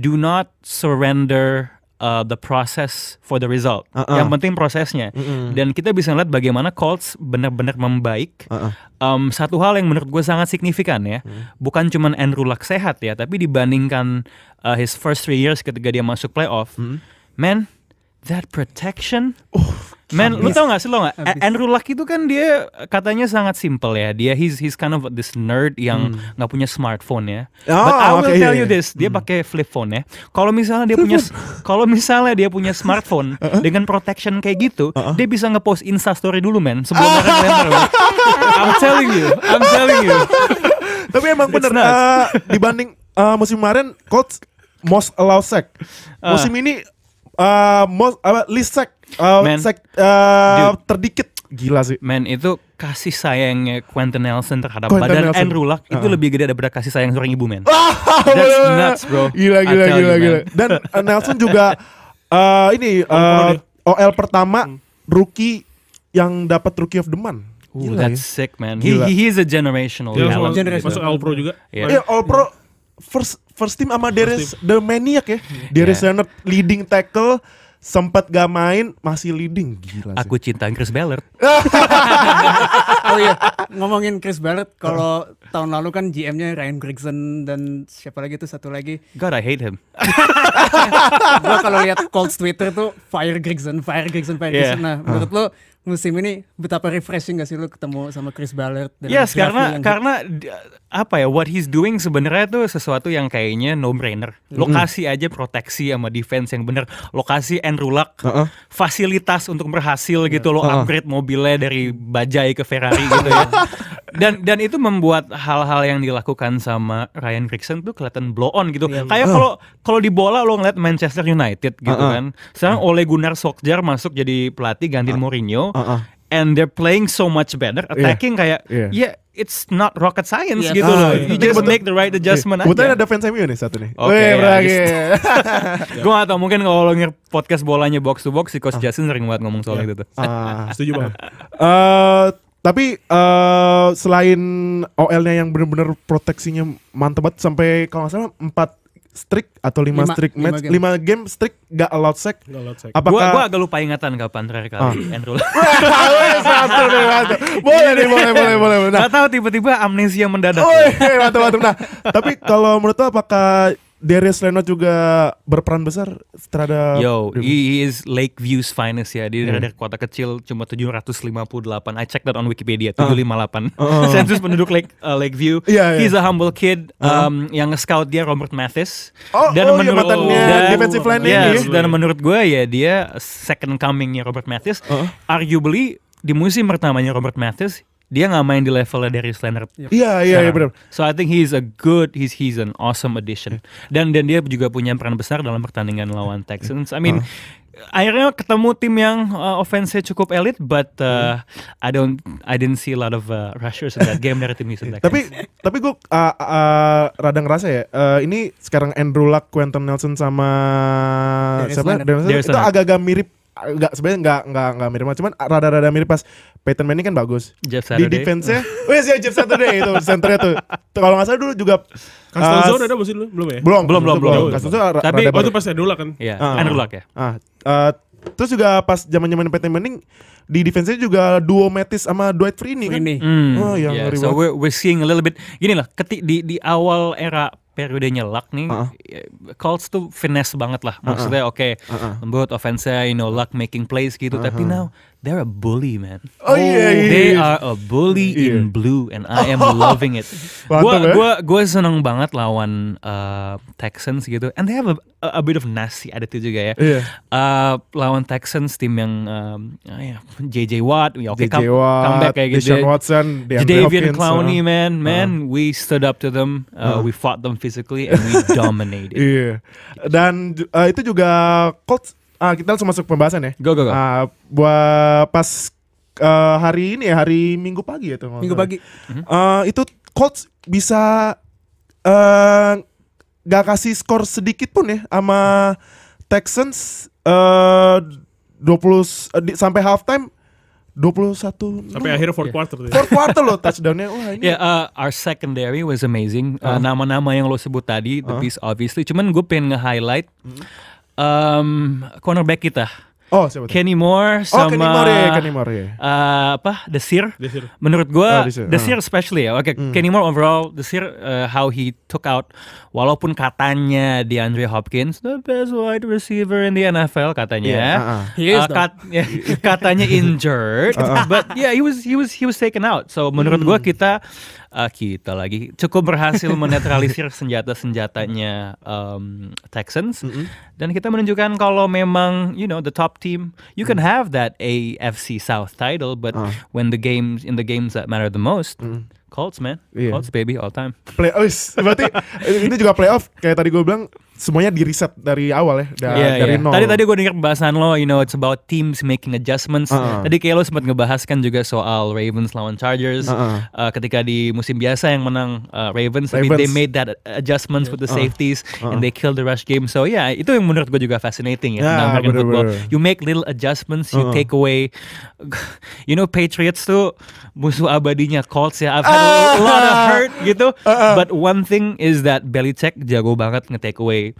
do not surrender uh, the process for the result. Uh -uh. Yang penting prosesnya. Uh-uh. Dan kita bisa lihat bagaimana Colts benar-benar membaik. Uh -uh. Um, satu hal yang menurut gue sangat signifikan ya, mm. bukan cuma Andrew Luck sehat ya, tapi dibandingkan uh, his first three years ketika dia masuk playoff, mm. man, that protection. Uh Men, lu tau gak sih lo gak? Andrew Luck itu kan dia katanya sangat simple ya. Dia he's he's kind of this nerd yang hmm. nggak hmm. Gak punya smartphone ya. Oh, But I will okay, tell yeah. you this, dia hmm. pakai flip phone ya. Kalau misalnya dia punya kalau misalnya dia punya smartphone uh-huh. dengan protection kayak gitu, uh -huh. dia bisa ngepost Insta story dulu men sebelum orang I'm telling you, I'm telling you. Tapi emang benar, uh, dibanding uh, musim kemarin Colts most allow sack. Uh. Musim ini Eh, most apa list sek uh, eh, Man, sek uh, eh, terdikit gila sih. Man itu kasih sayangnya Quentin Nelson terhadap Quentin badan Nelson. Andrew Luck uh itu lebih gede daripada kasih sayang seorang ibu men. That's nuts bro. Gila gila gila, you, gila. Dan uh, Nelson juga uh, ini uh, OL pertama hmm. rookie yang dapat rookie of the month. Ooh, gila, that's ya. sick man. He, he, he's a generational. Yeah, yeah, masuk All Pro juga. Yeah. yeah All Pro hmm. first first team sama Darius The Maniac ya. Hmm. Darius yeah. Leonard leading tackle sempat gak main masih leading gila sih. Aku cinta Chris Ballard. oh iya, ngomongin Chris Ballard kalau tahun lalu kan GM-nya Ryan Gregson dan siapa lagi itu satu lagi. God I hate him. gua kalau lihat Colts Twitter tuh fire Gregson, fire Gregson, fire yeah. Nah, hmm. menurut lo musim ini betapa refreshing gak sih lo ketemu sama Chris Ballard dan Yes, karena karena apa ya what he's doing sebenarnya tuh sesuatu yang kayaknya no brainer. Lokasi aja proteksi sama defense yang bener. Lokasi and rulak uh -uh. fasilitas untuk berhasil gitu lo uh lo upgrade mobilnya dari bajai ke Ferrari gitu ya. Dan dan itu membuat hal-hal yang dilakukan sama Ryan Grigson tuh kelihatan blow on gitu. Yeah. Kayak kalau uh. kalau di bola lo ngeliat Manchester United gitu uh -uh. kan. Sekarang uh -uh. Ole Gunnar Solskjaer masuk jadi pelatih gantiin uh -uh. Mourinho. Uh -uh and they're playing so much better attacking yeah. kayak yeah. yeah it's not rocket science yes. gitu ah, loh. Iya. You just iya, make the right adjustment yeah. aja. Butuhnya ada fans MU nih satu nih. Oke, okay, ya, Gue gak tau, mungkin kalau ngir podcast bolanya box to box, si Coach ah. Justin sering banget ngomong soal yeah. itu tuh. Ah, setuju banget. uh, tapi uh, selain OL-nya yang benar-benar proteksinya mantep banget sampai kalau nggak salah empat streak atau 5 streak match, 5 game. Lima game streak gak allowed sack. Apakah... Gua, gua agak lupa ingatan kapan terakhir kali ah. Andrew. boleh nih, boleh, boleh, boleh. Nah, gak tahu tiba-tiba amnesia mendadak. Oh, iya, iya mantap, mantap. Nah, tapi kalau menurut lo apakah Darius Leonard juga berperan besar terhadap Yo, he is Lakeview's finest ya. Dia hmm. kota kecil cuma 758. I checked that on Wikipedia, 758. Ah. delapan, ah. Sensus uh. penduduk Lake uh, Lakeview. Iya, iya. He's a humble kid. Ah. Um, yang scout dia Robert Mathis. Oh, dan oh, menurut dan, menurut gue ya dia second coming comingnya Robert Mathis. Uh. Arguably di musim pertamanya Robert Mathis, dia nggak main di levelnya dari Leonard. Iya iya iya, iya benar. So I think he's a good, he's he's an awesome addition. Dan dan dia juga punya peran besar dalam pertandingan lawan Texans. I mean, uh. akhirnya ketemu tim yang uh, offense cukup elit, but uh, hmm. I don't I didn't see a lot of uh, rushers in that game dari tim Houston Texans. tapi tapi gue uh, uh, radang rasa ya, uh, ini sekarang Andrew Luck, Quentin Nelson sama Dennis siapa? Darius itu agak-agak mirip nggak sebenarnya nggak nggak nggak mirip cuman ah, rada-rada mirip pas Peyton Manning kan bagus Jeff di defense-nya oh iya Jeff Saturday itu senternya tuh kalau nggak salah dulu juga Castelzo ah, uh, ada musim dulu belum ya belum belum belum belum Castelzo tapi waktu oh, itu pas dulu kan Iya uh, luck ya uh, uh, Terus juga pas zaman zaman Peyton Manning di defense-nya juga duo Metis sama Dwight Freeney kan. Freeney. Mm. Oh yang iya. yeah. So we're, we're seeing a little bit. Gini lah, ketik di di awal era periode nyelak nih, uh huh ya, Colts tuh finesse banget lah. Maksudnya oke, okay, uh huh lembut, offense, you know, luck making plays gitu. Uh -huh. Tapi now they're a bully, man. Oh, yeah, yeah, They yeah. are a bully yeah. in blue and I am loving it. Gue gua eh? gua gua seneng banget lawan uh, Texans gitu. And they have a, a, a bit of nasty attitude juga ya. Yeah. Uh, lawan Texans tim yang um, uh, oh, yeah, JJ Watt, ya oke okay, come, Watt, comeback kayak gitu. Deshaun ya. Watson, Davian Clowney, uh. man, uh-huh. man, uh. we stood up to them, uh, uh. we fought them physically and we dominated. Iya. yeah. Dan uh, itu juga Colts uh, kita langsung masuk pembahasan ya. Go go go. Uh, buat pas uh, hari ini ya hari Minggu pagi ya tuh. Minggu pagi. Uh, itu Colts bisa uh, eh, gak kasih skor sedikit pun ya sama Texans uh, 20 uh, di, sampai halftime 21 sampai no, akhir fourth yeah. quarter fourth quarter loh touchdownnya wah ini yeah, uh, our secondary was amazing uh, uh-huh. nama-nama uh, uh. yang lo sebut tadi the piece uh-huh. obviously cuman gue pengen nge-highlight mm-hmm um, cornerback kita. Oh, siapa Kenny Moore oh, sama oh, Kenny Moore, ya, Kenny Moore ya. Uh, apa? Desir. Menurut gua oh, Desir. uh. especially ya. Oke, okay, mm. Kenny Moore overall Desir uh, how he took out walaupun katanya di Andre Hopkins the best wide receiver in the NFL katanya. Yeah, iya, ya. ah. uh huh uh, kat ya, katanya injured, uh ah, huh ah. but yeah, he was he was he was taken out. So menurut mm. gua hmm. kita uh, kita lagi cukup berhasil menetralisir senjata-senjatanya um, Texans mm -hmm. dan kita menunjukkan kalau memang you know the top team you mm. can have that AFC South title but uh. when the games in the games that matter the most mm. Colts man, yeah. Colts baby all time. Playoffs, berarti ini juga playoff. Kayak tadi gue bilang semuanya di reset dari awal ya, da yeah, dari yeah. nol. Tadi tadi gue dengar pembahasan lo, you know it's about teams making adjustments. Uh -uh. Tadi kayak lo sempat ngebahas kan juga soal Ravens lawan Chargers. Uh -uh. Uh, ketika di musim biasa yang menang uh, Ravens, Ravens, I mean they made that adjustments yeah. with the uh-uh. safeties uh -uh. and they killed the rush game. So yeah, itu yang menurut gue juga fascinating ya yeah, tentang American bener, football. You make little adjustments, you uh -uh. take away, you know Patriots tuh musuh abadinya Colts ya. I've had lot of hurt gitu. Uh -uh. But one thing is that Belichick jago banget nge-take away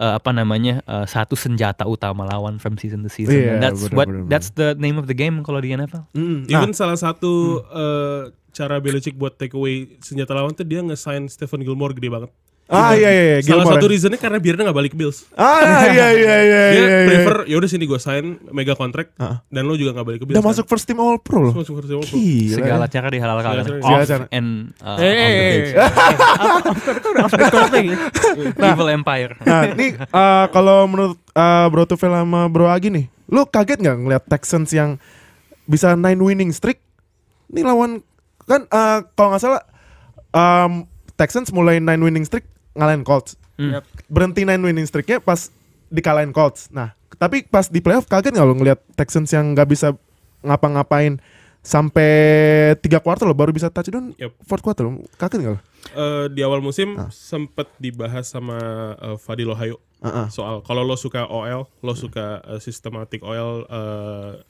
uh, apa namanya uh, satu senjata utama lawan from season to season. Yeah, And that's bener, what bener, that's the name of the game kalau di NFL. Mm, nah. Even salah satu mm. uh, cara Belichick buat take away senjata lawan tuh dia nge-sign Stephen Gilmore gede banget. Ah gitu. iya iya, iya Salah Gilmore. satu ya. reasonnya karena Birna gak balik bills. Ah iya iya iya. iya Dia iya, iya, prefer yaudah sini gue sign mega kontrak uh. Ah. dan lo juga gak balik ke bills. Udah kan? masuk first team all pro loh. Masuk first team all pro. Gila, Segala cara dihalalkan. Off cara. And uh, hey, eh, on the eh, page. Eh, nah, Evil Empire. Nah, ini uh, kalau menurut uh, Bro Tufel sama Bro Agi nih, lo kaget nggak ngeliat Texans yang bisa nine winning streak? Ini lawan kan uh, kalau nggak salah um, Texans mulai nine winning streak ngalahin Colts. Hmm. Yep. Berhenti nine winning streaknya pas dikalahin Colts. Nah, tapi pas di playoff kaget nggak lo ngelihat Texans yang nggak bisa ngapa-ngapain sampai tiga kuartal lo baru bisa touchdown yep. fourth quarter kaget nggak lo? Uh, di awal musim ah. sempet dibahas sama uh, Fadil Ohio uh -uh. soal kalau lo suka OL, lo suka uh, systematic OL uh,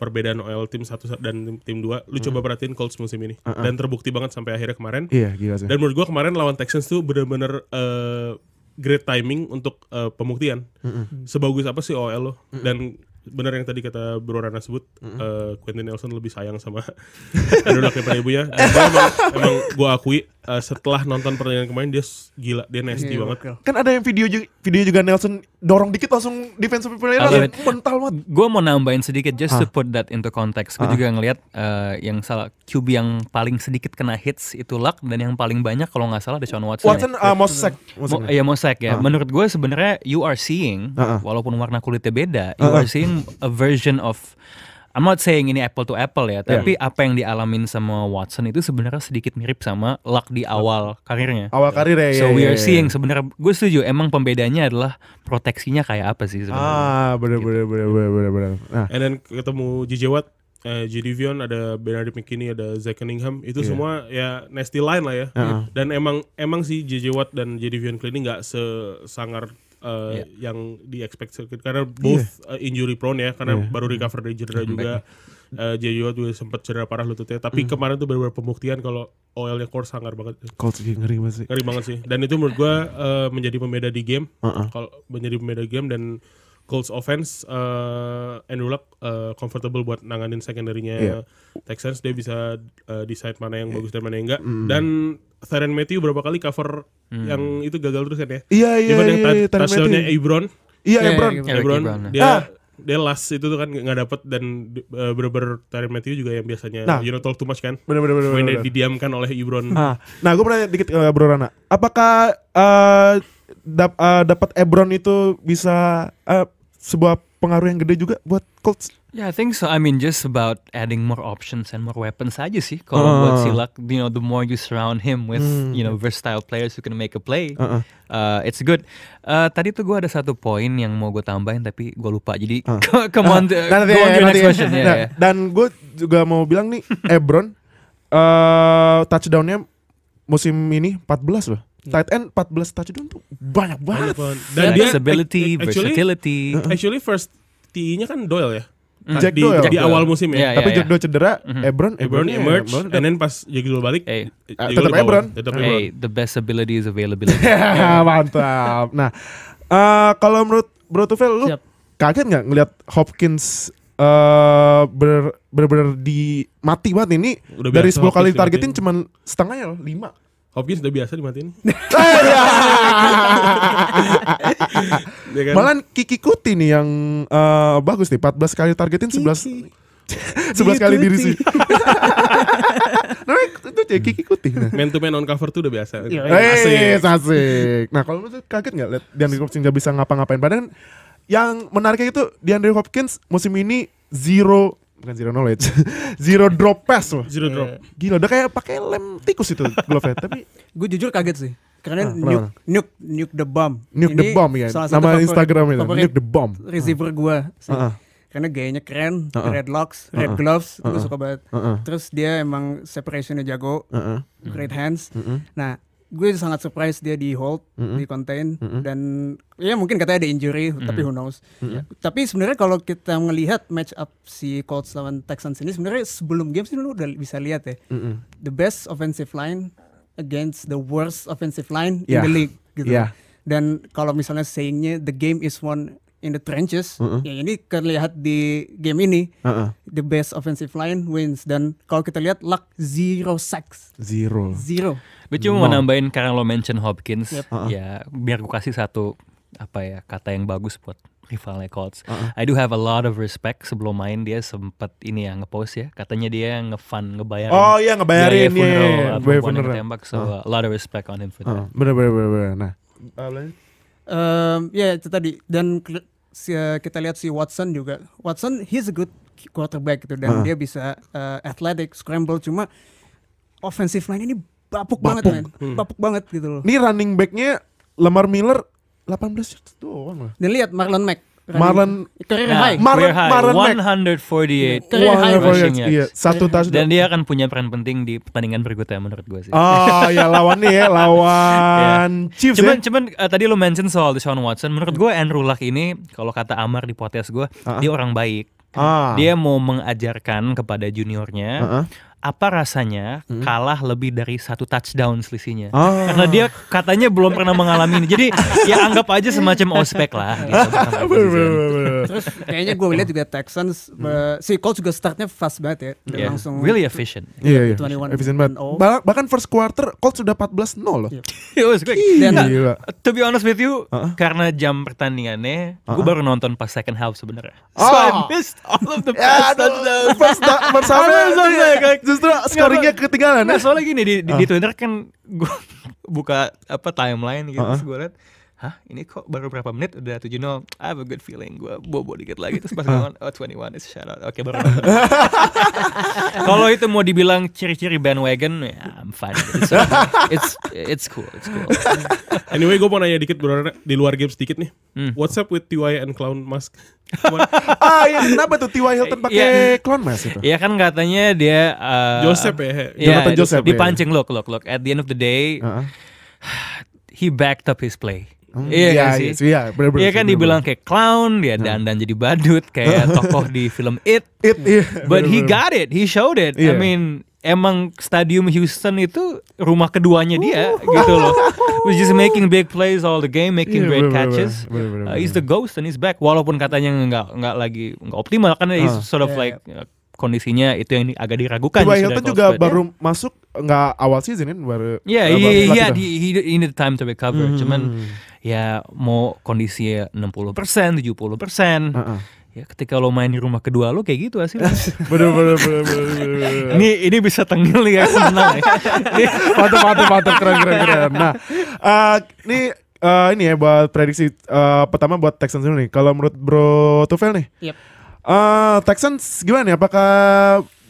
perbedaan OL tim 1 dan tim 2 lu hmm. coba perhatiin Colts musim ini uh -uh. dan terbukti banget sampai akhirnya kemarin iya gila sih dan menurut gua kemarin lawan Texans tuh bener-bener uh, great timing untuk uh, pembuktian uh -uh. sebagus apa sih OL lo uh -uh. dan benar yang tadi kata Bro Rana sebut mm -hmm. uh, Quentin Nelson lebih sayang sama anaknya pada ibunya emang, emang gue akui uh, setelah nonton pertandingan kemarin dia gila dia nasty yeah, banget. Kan ada yang video juga, video juga Nelson dorong dikit langsung defensive player langsung mental banget. Gue mau nambahin sedikit just huh? to ah. put that into context. Gue huh? Ah. juga ngelihat uh, eh, yang salah QB yang paling sedikit kena hits itu Luck dan yang paling banyak kalau nggak salah ada Sean Watson. Watson ah, iya, ya. uh, Mosek. Mo iya Mosek ya. Huh? Menurut gue sebenarnya you are seeing uh -huh. walaupun warna kulitnya beda, you uh are seeing a version of I'm not saying ini apple to apple ya, tapi yeah. apa yang dialamin sama Watson itu sebenarnya sedikit mirip sama Luck di awal karirnya. Awal karirnya. So ya, we ya, are ya, seeing sebenarnya gue setuju emang pembedanya adalah proteksinya kayak apa sih sebenarnya. Ah, benar bener gitu. benar benar benar benar. Nah. And then ketemu JJ Watt eh, Jadivion, ada Bernard McKinney, ada Zach Cunningham, itu yeah. semua ya nasty line lah ya. Uh iya. -huh. Dan emang emang sih JJ Watt dan Jadivion Cleaning nggak sesangar uh, eh, yeah. yang di expect circuit karena both yeah. Iya. uh, injury prone ya karena yeah. baru recover dari cedera juga. Uh, eh, Watt juga sempat cedera parah lututnya, tapi mm. kemarin tuh benar-benar pembuktian kalau OL-nya Colts sangar banget. Colts ngeri banget sih. Ngeri banget sih. Dan itu menurut gua uh, menjadi pembeda di game. Uh -uh. Kalau menjadi pembeda game dan Colts offense uh, Andrew Luck uh, comfortable buat nanganin secondary-nya yeah. Texans dia bisa uh, decide mana yang yeah. bagus dan mana yang enggak mm. dan Theron Matthew berapa kali cover mm. yang itu gagal terus kan ya iya iya iya, iya touchdown-nya Ebron iya, iya, iya Ebron Ebron dia ah. dia last itu tuh kan nggak dapet dan uh, bener-bener Tyron Matthew juga yang biasanya nah, you know talk too much kan bener bener bener, bener, didiamkan oleh Ebron ah. nah, nah gue pernah dikit uh, Bro Rana apakah uh, dap, uh, dapat Ebron itu bisa uh, sebuah pengaruh yang gede juga buat Colts. Yeah, I think so. I mean, just about adding more options and more weapons aja sih. Kalau uh. buat Silak, you know, the more you surround him with, hmm. you know, versatile players who can make a play, uh -uh. Uh, it's good. Uh, tadi tuh gue ada satu poin yang mau gue tambahin tapi gue lupa. Jadi, uh-huh. uh-huh. uh. come on, go on to next question. Yeah, nah, yeah. Dan gue juga mau bilang nih, Ebron, uh, touchdownnya musim ini 14 loh. Hmm. tight end 14 touchdown tuh banyak banget. Dan yeah, dia ability, versatility. Uh-huh. Actually first TI-nya kan Doyle ya. Mm. Jack di, Doyle. Di awal musim ya. Yeah, iya, Tapi yeah, Jack iya. Doyle cedera, mm-hmm. Ebron, Ebron, Ebron emerge, Ebron, and then pas Jack Doyle balik, hey. uh, ah, tetap Ebron. Tetap Ebron. Hey, the best ability is availability. Mantap. Nah, uh, kalau menurut Bro Tufel, lu Siap. kaget nggak ngelihat Hopkins Uh, ber, bener-bener di mati banget ini udah dari 10 kali targetin cuman setengah ya 5 Hopkins udah biasa dimatiin. Malahan iya Malah Kiki Kuti nih yang uh, bagus nih 14 kali targetin 11 sebelas kali diri sih. nah, itu cek Kiki Kuti. Nah. Man to man on cover tuh udah biasa. Yo, iya, iya. asik. Nah, kalau lu tuh kaget nggak, lihat DeAndre Hopkins nggak bisa ngapa-ngapain padahal yang menariknya itu DeAndre Hopkins musim ini zero bukan zero knowledge zero drop pass loh zero iya. drop gila udah kayak pakai lem tikus itu glove ya. tapi gue jujur kaget sih karena ah, nuke, nuke nuke the bomb nuke the bomb ya sama nama favorit, Instagram itu nuke the bomb receiver ah. gue sih. Uh karena gayanya keren uh -uh. red locks red uh gloves uh -uh. gue suka banget uh -uh. terus dia emang separationnya jago uh -uh. great hands uh -uh. nah gue sangat surprise dia di hold, mm -hmm. di contain mm -hmm. dan ya mungkin katanya ada injury mm -hmm. tapi who knows. Mm -hmm. Tapi sebenarnya kalau kita melihat match up si Colts lawan Texans ini sebenarnya sebelum game sih lu udah bisa lihat ya. Mm -hmm. The best offensive line against the worst offensive line yeah. in the league gitu. Yeah. Dan kalau misalnya sayingnya the game is won in the trenches. Uh -uh. Ya ini terlihat di game ini. Uh -uh. The best offensive line wins dan kalau kita lihat luck zero sacks. Zero. Zero. Gue cuma no. mau nambahin karena lo mention Hopkins. Yep. Uh -uh. Ya biar gue kasih satu apa ya kata yang bagus buat rivalnya Colts. Uh -uh. I do have a lot of respect sebelum main dia sempat ini ya ngepost ya. Katanya dia yang ngefan ngebayarin. Oh iya ngebayarin ya. Yeah, funeral yeah, iya, iya, tembak so uh. a lot of respect on him for uh. that. Uh-huh. Bener bener bener bener. Nah. Um, ya yeah, itu tadi dan si, kita lihat si Watson juga. Watson he's a good quarterback gitu dan uh. dia bisa uh, athletic, scramble cuma offensive line ini bapuk, bapuk. banget men. Hmm. Bapuk banget gitu loh. Ini running backnya Lamar Miller 18 yards doang lah. Dan lihat Marlon Mack Nah, Marlon career high. Marlon, Marlon, Marlon 148. 148 iya. Satu touchdown. Dan dia akan punya peran penting di pertandingan berikutnya menurut gue sih. Oh ya lawan nih ya lawan yeah. Chiefs. Cuman ya? cuman uh, tadi lu mention soal Deshaun Watson. Menurut gue Andrew Luck ini kalau kata Amar di podcast gue, uh -huh. dia orang baik. Ah. Dia mau mengajarkan kepada juniornya. Uh -huh apa rasanya hmm. kalah lebih dari satu touchdown selisihnya oh. karena dia katanya belum pernah mengalami ini jadi ya anggap aja semacam ospek lah gitu, terus kayaknya gue lihat juga Texans hmm. uh, si Colts juga startnya fast banget ya yeah. Iya. langsung really efficient yeah, yeah, yeah. efficient banget oh. bahkan first quarter Colts sudah 14-0 loh yeah. it was Dan, yeah. to be honest with you uh -huh. karena jam pertandingannya uh -huh. gue baru nonton pas second half sebenarnya oh. so I missed all of the ya, touchdowns first, first, first, first, first, justru scoringnya ketinggalan. Nah, soalnya gini di, di, uh. Ah. di Twitter kan gue buka apa timeline gitu, uh ah, -huh. Ah. gue liat hah ini kok baru berapa menit udah 7-0 I have a good feeling gue bobo dikit lagi terus pas bangun oh 21 is shout out oke okay, baru kalau itu mau dibilang ciri-ciri bandwagon ya yeah, I'm fine it's, okay. it's it's cool it's cool anyway gue mau nanya dikit bro di luar game sedikit nih hmm. what's up with TY and Clown Mask ah ya kenapa tuh TY Hilton iya, pakai yeah. Clown Mask itu Iya kan katanya dia uh, Joseph ya Jonathan iya, yeah, Joseph dipancing iya, yeah. look look look at the end of the day uh -huh. he backed up his play Hmm, iya, iya, iya sih? iya, bener -bener, iya kan bener dibilang kayak clown, dia hmm. dan jadi badut kayak tokoh di film It. It, iya. But he got it, he showed it. I iya. mean, emang stadium Houston itu rumah keduanya dia gitu loh. Was just making big plays all the game, making yeah, great bener, catches. Bener, bener, uh, he's the ghost and he's back. Walaupun katanya nggak nggak lagi nggak optimal karena uh, he's ah. sort of yeah, like uh, kondisinya itu yang agak diragukan. Coba Hilton juga but, baru yeah. masuk nggak awal season kan baru. Iya iya iya, he needed time to recover. Mm -hmm. Cuman ya mau kondisi 60 persen 70 persen uh -uh. Ya ketika lo main di rumah kedua lo kayak gitu hasilnya. bener bener bener bener. ini ini bisa tenggel nih ya senang patu patu patu keren keren keren. Nah, uh, ini uh, ini ya buat prediksi uh, pertama buat Texans dulu nih. Kalau menurut Bro Tufel nih. Yep. Uh, Texans gimana nih? Apakah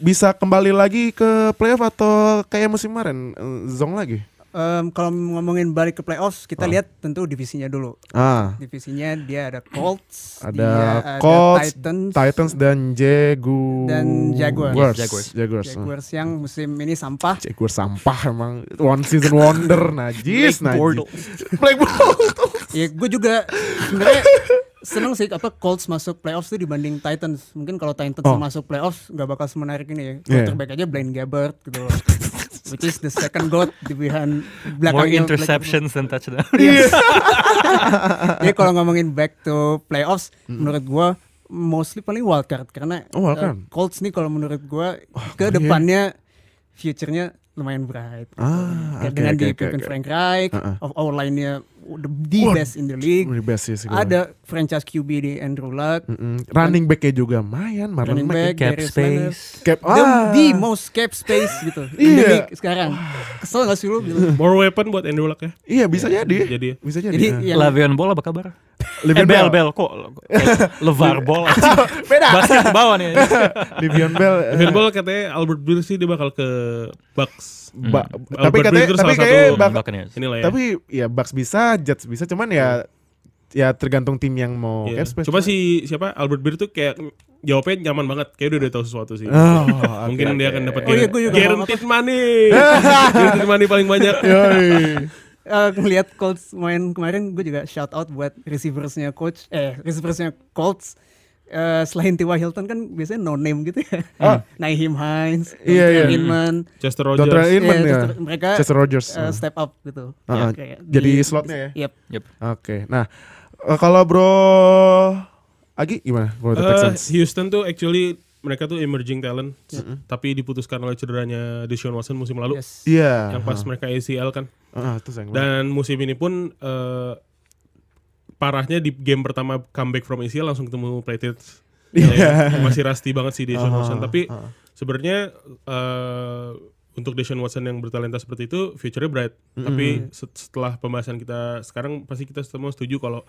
bisa kembali lagi ke playoff atau kayak musim kemarin zong lagi? um, kalau ngomongin balik ke playoffs, kita oh. lihat tentu divisinya dulu. Ah. Divisinya dia ada Colts, ada dia Colts, Titans, Titans dan Jagu dan Jaguars. Jaguars. Jaguars. Jaguars, ah. Jaguars yang musim ini sampah. Jaguars sampah emang one season wonder najis najis. Bortles. Black ya gue juga sebenarnya seneng sih apa Colts masuk playoffs tuh dibanding Titans. Mungkin kalau Titans oh. masuk playoffs nggak bakal semenarik ini ya. Yeah. Terbaik aja Blaine Gabbert gitu which is the second goal goat behind belakangnya. More interceptions than touchdown. Yes. Iya. Jadi kalau ngomongin back to playoffs, mm. menurut gue mostly paling wild card karena oh, wildcard. Uh, Colts nih kalau menurut gue oh, ke iya. depannya yeah. future-nya lumayan bright. Ah, gitu. okay, dengan okay, di okay, Frank Reich, uh -uh. of our line-nya the oh, best in the league. The best yes, Ada franchise QB di Andrew Luck. Mm -hmm. Running backnya juga mayan, Marlon Mack cap Darius space. Cap ah. the, the most cap space gitu in yeah. Iya. sekarang. Kesel gak sih lu? More weapon buat Andrew Luck ya. Iya, bisa yeah. jadi. Jadi bisa jadi. jadi ah. ya. Lavion Ball apa kabar? Le'Veon eh, Bell. Bell kok Levar Ball beda basket ke bawah nih Le'Veon Bell eh. Ball katanya Albert Bill sih dia bakal ke Bucks Hmm. Ba tapi katanya tapi kayak bak- ya. ya. tapi ya Bucks bisa, Jets bisa, cuman ya hmm ya tergantung tim yang mau yeah. cap space. Cuma si siapa Albert Beer tuh kayak jawabnya nyaman banget. Kayak udah udah tahu sesuatu sih. Oh, Mungkin okay, dia akan dapat oh, iya, gue juga guaranteed money. guaranteed money paling banyak. Uh, eh, melihat Colts main kemarin gue juga shout out buat receiversnya coach eh receiversnya Colts Eh, selain Tiwa Hilton kan biasanya no name gitu ya. Ah. Hmm. Naheem Hines, yeah, yeah. Iya. Inman, Chester Rogers. Dr. Inman yeah, ya. Chester, mereka Chester Rogers. Uh, step up gitu. Uh, ya, ah. kayak jadi di, slotnya ya. Yep. yep. Oke. Okay. Nah, eh, kalau Bro Agi gimana? Bro the uh, Houston tuh actually mereka tuh emerging talent, mm -hmm. tapi diputuskan oleh cederanya Deshaun Watson musim lalu. Yes. Yeah. Yang pas uh ah. -huh. mereka ACL kan. Uh, -huh, Dan musim ini pun uh, parahnya di game pertama comeback from ACL langsung ketemu Playtits iya. yeah. masih rusty banget sih Deshaun uh, uh-huh. Watson tapi uh. sebenarnya uh, untuk Deshaun Watson yang bertalenta seperti itu future-nya bright mm -hmm. tapi setelah pembahasan kita sekarang pasti kita semua setuju kalau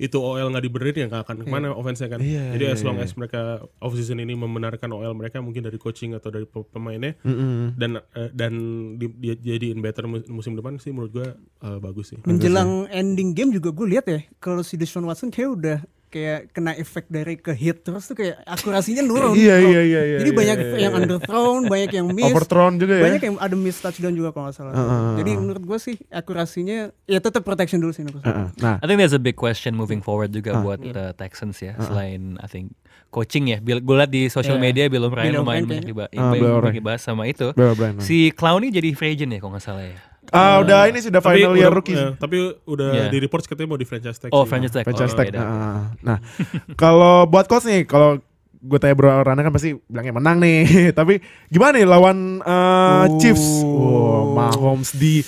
itu OL nggak diberi ya nggak akan iya. kemana yeah. offense kan. Yeah, Jadi yeah, as long yeah. as iya. mereka off season ini membenarkan OL mereka mungkin dari coaching atau dari pemainnya mm-hmm. dan uh, dan di, di, jadiin better musim depan sih menurut gua uh, bagus sih. Menjelang iya ending game juga gue lihat ya kalau si Deshaun Watson kayak udah kayak kena efek dari ke hit terus tuh kayak akurasinya nurun. iya, iya, iya, iya. Jadi iya, banyak iya, yang iya. underthrown, banyak yang miss. Overthrown juga banyak ya. Banyak yang ada miss touchdown juga kalau nggak salah. Uh, uh, Jadi menurut gue sih akurasinya ya tetap protection dulu sih uh, uh. Nah, I think that's a big question moving forward juga iya. uh, buat yeah. the Texans ya. Uh, uh. Selain I think coaching ya. gue liat di sosial yeah. media belum Ryan lumayan banyak dibahas sama itu. Bill si Clowney jadi free agent ya kalau nggak salah ya. Ah, uh, udah ini sudah final year rookie. Uh, tapi udah yeah. di report katanya mau di franchise tag. Oh, franchise tag. Franchise oh, tag. Oh, nah, nah kalau buat coach nih, kalau gue tanya Bro Rana kan pasti bilangnya menang nih. tapi gimana nih lawan eh, uh, Ooh. Chiefs? Oh, Mahomes di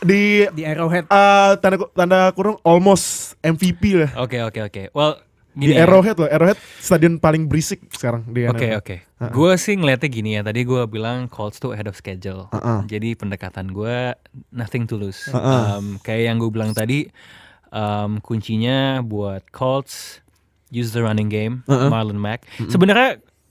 di di Arrowhead. Uh, tanda tanda kurung almost MVP lah. Oke, okay, oke, okay, oke. Okay. Well, Gini di ya. Arrowhead ya. loh, Arrowhead stadion paling berisik sekarang di Oke oke. Gue sih ngeliatnya gini ya. Tadi gue bilang Colts tuh ahead of schedule. Uh -uh. Jadi pendekatan gue nothing to lose. Uh -uh. Um, kayak yang gue bilang tadi, um, kuncinya buat Colts use the running game, uh -uh. Marlon Mack. Uh -uh. Sebenarnya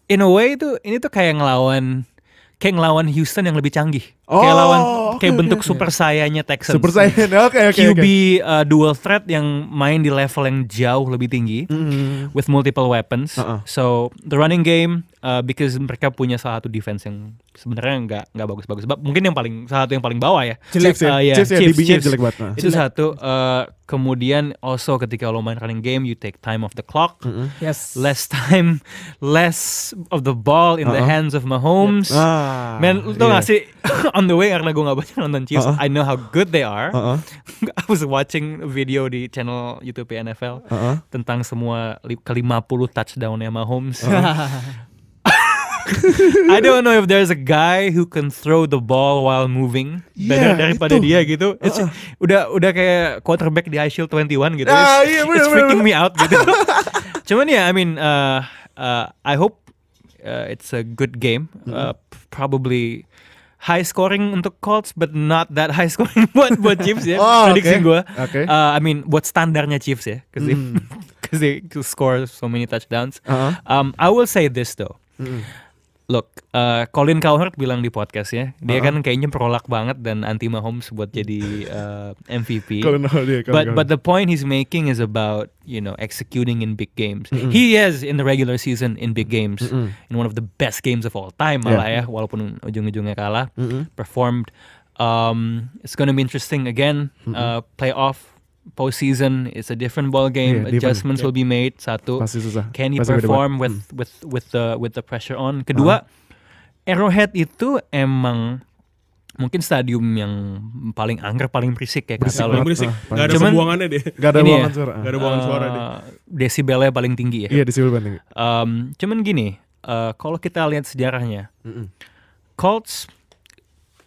in a way itu ini tuh kayak ngelawan kayak ngelawan Houston yang lebih canggih. Oh, kayak lawan okay, kayak okay, bentuk okay. super sayanya Texans. Super sayanya. Oke okay, oke. Okay, QB okay. Uh, dual threat yang main di level yang jauh lebih tinggi mm -hmm. with multiple weapons. Uh -uh. So, the running game uh, because mereka punya salah satu defense yang sebenarnya nggak nggak bagus-bagus. Mungkin yang paling salah satu yang paling bawah ya. Jelek ya. Uh, iya, ya, Chiefs, Chiefs, ya, Chiefs. jelek banget. Nah. Itu jelek. satu uh, kemudian also ketika lo main running game you take time off the clock. Mm -hmm. Yes. Less time, less of the ball in uh -huh. the uh-huh. hands of Mahomes. Yep. Ah, Man, lu tau yeah. gak sih on the way karena gue gak banyak nonton Chiefs, uh -uh. I know how good they are. Uh -uh. I was watching video di channel YouTube ya, NFL uh -uh. tentang semua ke-50 touchdownnya Mahomes. Uh -uh. I don't know if there's a guy who can throw the ball while moving yeah, daripada itu. dia gitu. It's, uh -uh. Udah udah kayak quarterback di High Shield 21 gitu. Uh, it's, yeah, iya, it's freaking me out gitu. Cuman ya, yeah, I mean, uh, uh, I hope uh, it's a good game. Uh, mm -hmm. probably high scoring untuk Colts but not that high scoring buat buat Chiefs ya oh, prediksi okay. gue. Okay. Uh, I mean buat standarnya Chiefs ya, because mm. they, score so many touchdowns. Uh -huh. um, I will say this though. Mm. Look, uh, Colin Cowherd bilang di podcast uh-huh. dia kan kayaknya perolak banget dan anti Mahomes buat jadi uh, eh, MVP. Colin, yeah, Colin, but Colin. but the point he's making is about you know executing in big games. Mm-hmm. He is in the regular season in big games, mm-hmm. in one of the best games of all time malah yeah. ya, walaupun ujung-ujungnya kalah. Mm-hmm. Performed. Um, it's gonna be interesting again. Mm-hmm. Uh, playoff postseason is a different ball game. Yeah, Adjustments different. will be made. Satu, Pasti susah. can he Pasti perform with hmm. with with the with the pressure on? Kedua, uh. Arrowhead itu emang mungkin stadium yang paling angker paling berisik ya berisik, kalau Berisik. Ah, gak ada Cuman, buangannya deh. Gak ada buangan ya, suara. Gak ada buangan uh, suara deh. Uh, desibelnya paling tinggi ya. Iya, desibel paling tinggi. Um, cuman gini, uh, kalau kita lihat sejarahnya, mm -mm. Colts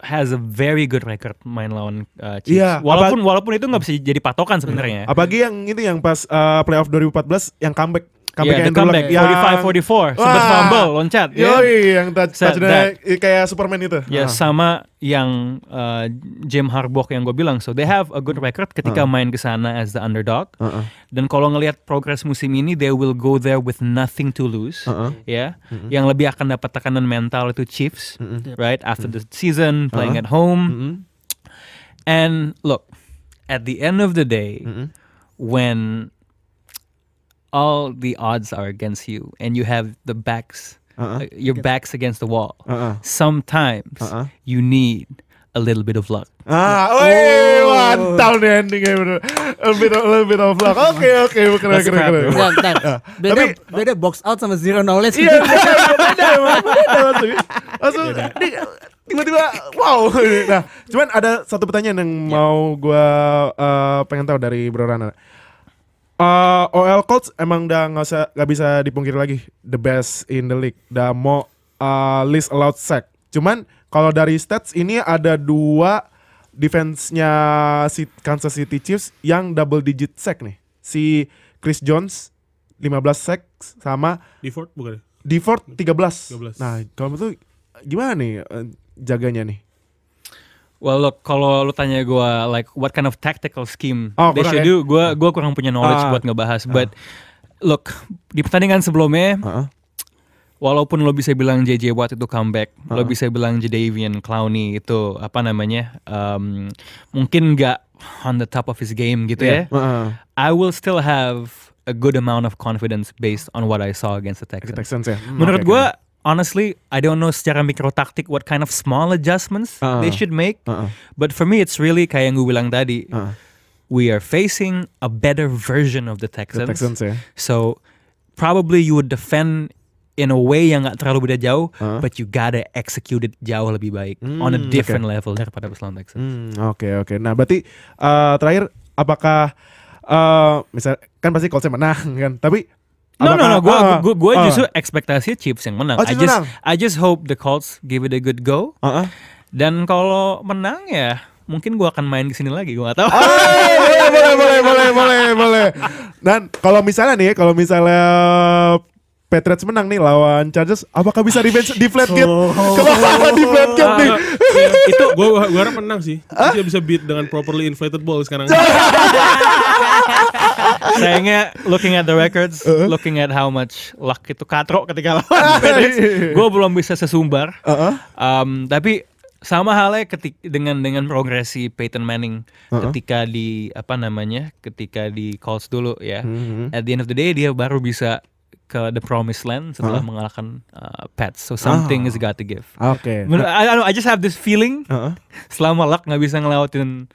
has a very good record main lawan uh, Chiefs. Yeah, walaupun walaupun itu nggak bisa jadi patokan sebenarnya. Apalagi yang itu yang pas uh, playoff 2014 yang comeback comeback yeah, Andrew comeback. Yang... 45-44 sempat fumble loncat ya kan? Yoi, yeah. yang touch, touchdown kayak Superman itu ya yeah, uh. sama yang uh, Jim Harbaugh yang gue bilang so they have a good record ketika uh. main ke sana as the underdog uh -uh. dan kalau ngelihat progres musim ini they will go there with nothing to lose uh -uh. ya yeah. uh -uh. yang lebih akan dapat tekanan mental itu Chiefs uh -uh. right after uh -uh. the season playing uh -uh. at home uh -uh. and look at the end of the day uh -uh. when all the odds are against you and you have the backs uh -uh. your back's against the wall. Uh Sometimes uh-uh. you need a little bit of luck. Ah, oh. woi, mantap nih endingnya bener. A bit of, a bit of luck. Oke, oke, okay, keren, keren, keren. Beda, Tapi, beda box out sama zero knowledge. Iya, beda, beda, beda, Langsung, tiba-tiba, wow. Nah, cuman ada satu pertanyaan yang ya. mau gue uh, pengen tahu dari Bro Rana uh, eh, OL Colts emang udah nggak usah nggak bisa dipungkiri lagi the best in the league. Udah mau uh, list allowed sack. Cuman kalau dari stats ini ada dua defense-nya si Kansas City Chiefs yang double digit sack nih. Si Chris Jones 15 sack sama Deford bukan? Ya? Deford 13. 13. Nah, kalau itu gimana nih eh, jaganya nih? Well, look, kalau lu tanya gue like what kind of tactical scheme oh, they should ya? do, gue gue kurang punya knowledge uh, buat ngebahas. Uh. But look, di pertandingan sebelumnya, uh. walaupun lo bisa bilang JJ Watt itu comeback, uh. lo bisa bilang Jadavian Clowney itu apa namanya, um, mungkin nggak on the top of his game gitu ya. yeah. ya. Uh. I will still have a good amount of confidence based on what I saw against the Texans. Texans ya. Hmm, Menurut okay, gue honestly, I don't know secara mikrotaktik what kind of small adjustments uh -uh. they uh-uh. should make. Uh But for me, it's really kayak yang gue bilang tadi. Uh-uh. We are facing a better version of the Texans. The Texans yeah. So probably you would defend in a way yang gak terlalu beda jauh, uh-huh. but you gotta execute it jauh lebih baik mm, on a hmm, different okay. level daripada Barcelona Texans. Oke mm, oke. Okay, okay. Nah berarti uh, terakhir apakah uh, misal kan pasti saya menang kan tapi No no no, gue gue gue gue uh, justru ekspektasi Chiefs yang menang. Oh, I just menang. I just hope the Colts give it a good go. Uh -uh. Dan kalau menang ya mungkin gue akan main kesini lagi gue gak tahu. Ah, iya, iya, iya, boleh boleh boleh boleh boleh boleh. Dan kalau misalnya nih kalau misalnya Patriots menang nih lawan Chargers, apakah bisa revenge di flat cap? Oh. Kenapa di flat nih? Ah, iya. itu gue gue harap menang sih. Dia bisa beat dengan properly inflated ball sekarang. Sayangnya looking at the records, looking at how much luck itu katrok ketika lawan ah, Patriots, iya, iya, gue belum bisa sesumbar. Um, tapi sama halnya ketik dengan dengan progresi Peyton Manning ketika di apa namanya ketika di Colts dulu ya. Hmm. At the end of the day dia baru bisa ke the promised land setelah huh mengalahkan uh, pets. So something uh is got to give. Oke. Okay. I, I, just have this feeling uh-huh. selama luck nggak bisa ngelawatin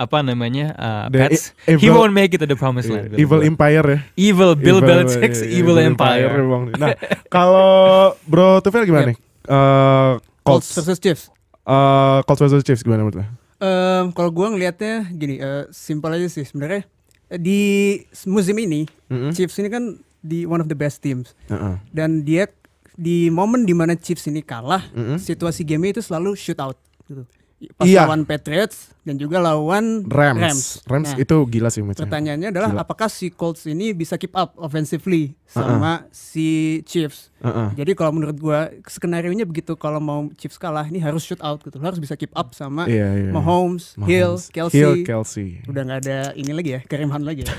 apa namanya uh, pets, e- evil, he won't make it to the promised land. evil Bill. Empire ya. Evil Bill Belichick's evil, evil, evil Empire. empire. Nah, kalau Bro Tufel gimana yep. nih? Uh, Colts. versus Chiefs. Uh, Colts versus Chiefs gimana menurut lo? Um, kalau gue ngelihatnya gini, uh, simpel aja sih sebenarnya di musim ini mm -hmm. Chiefs ini kan di one of the best teams. Uh -uh. Dan dia di momen dimana Chiefs ini kalah, uh -uh. situasi game itu selalu shootout. Gitu. Pas iya. lawan Patriots dan juga lawan Rams. Rams, Rams nah, itu gila sih Pertanyaannya adalah gila. apakah si Colts ini bisa keep up offensively? sama uh -uh. si Chiefs. Uh -uh. Jadi kalau menurut gua skenario nya begitu kalau mau Chiefs kalah ini harus shoot out gitu. harus bisa keep up sama yeah, yeah. Mahomes, iya. Mahomes, Hill, Kelsey. Hill, Kelsey. Udah nggak ada ini lagi ya, Kareem Hunt lagi ya.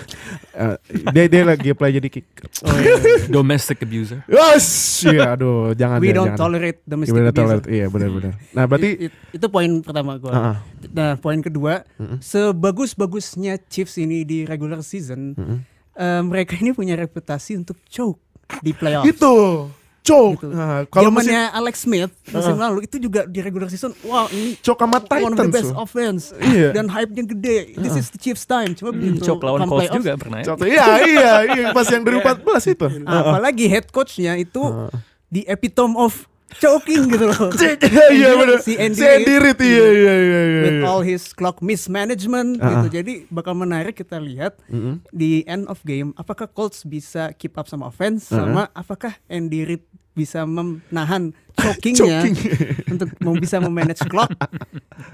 uh, dia dia lagi play jadi kick. Oh, iya. domestic abuser. Yes, iya aduh jangan We don't tolerate domestic abuser. Tolerate, iya benar benar. Nah, berarti it, it, itu poin pertama gua. Uh -uh. Nah, poin kedua, uh -uh. sebagus-bagusnya Chiefs ini di regular season uh -uh Eh, mereka ini punya reputasi untuk choke di playoff. Itu choke. Gitu. Nah, kalau musim Alex Smith musim uh, lalu itu juga di regular season, wow ini choke sama Titans. One of the best so. offense. Iya. Dan hype-nya gede. This is the Chiefs time. Cuma hmm, begitu choke lawan kan Colts juga pernah. Ya. Choke, iya, iya, iya, pas yang 2014 iya. itu. Apalagi head coachnya itu uh. the epitome of choking gitu loh. Iya, iya benar. Si Andy, si Andy Reid iya iya. iya iya iya iya. With all his clock mismanagement uh -huh. gitu. Jadi bakal menarik kita lihat uh -huh. di end of game apakah Colts bisa keep up sama offense uh -huh. sama apakah Andy Reid bisa menahan chokingnya Choking. untuk bisa memanage clock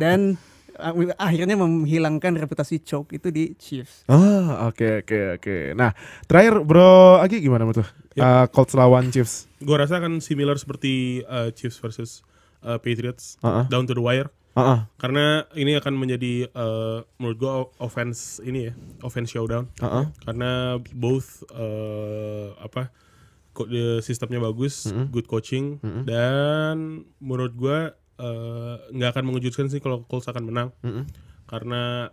dan Ah, akhirnya menghilangkan reputasi choke itu di Chiefs. Ah, oke okay, oke okay, oke. Okay. Nah, terakhir Bro Agi gimana tuh? Yep. Uh, Colts lawan Chiefs. Gua rasa akan similar seperti uh, Chiefs versus uh, Patriots uh -uh. down to the wire. Uh-uh. Karena ini akan menjadi uh, menurut gue offense ini ya, offense showdown. Uh-uh. Karena both uh, apa sistemnya bagus, mm-hmm. good coaching mm-hmm. dan menurut gue Eh, nggak uh, akan mengejutkan sih kalau Colts akan menang mm -hmm. karena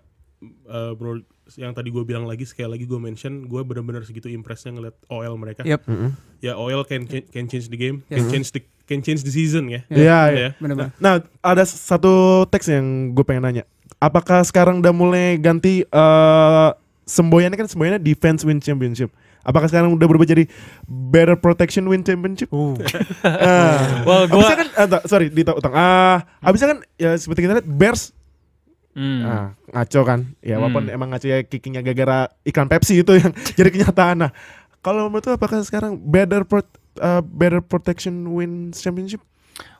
uh, bro yang tadi gue bilang lagi sekali lagi gue mention gue benar-benar segitu impresnya ngeliat OL mereka yep. mm -hmm. ya OL can can change the game yeah. can change the can change the season ya iya, yeah. Iya. yeah, yeah. yeah. Nah, nah ada satu teks yang gue pengen nanya apakah sekarang udah mulai ganti uh, semboyannya kan semboyannya defense win championship Apakah sekarang udah berubah jadi Better Protection Win Championship? Uh. uh. Ah. well, gua... Abisnya kan, uh, sorry, di utang. Ah, uh, abisnya kan ya seperti kita lihat Bears hmm. uh, ngaco kan. Ya walaupun hmm. emang ngaco ya kickingnya gara-gara iklan Pepsi itu yang jadi kenyataan. Nah, kalau menurut apakah sekarang Better Pro uh, Better Protection Win Championship?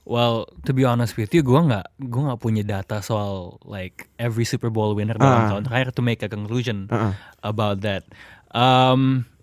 Well, to be honest with you, gue nggak gue nggak punya data soal like every Super Bowl winner uh. dalam tahun terakhir to make a conclusion uh -uh. about that. Um,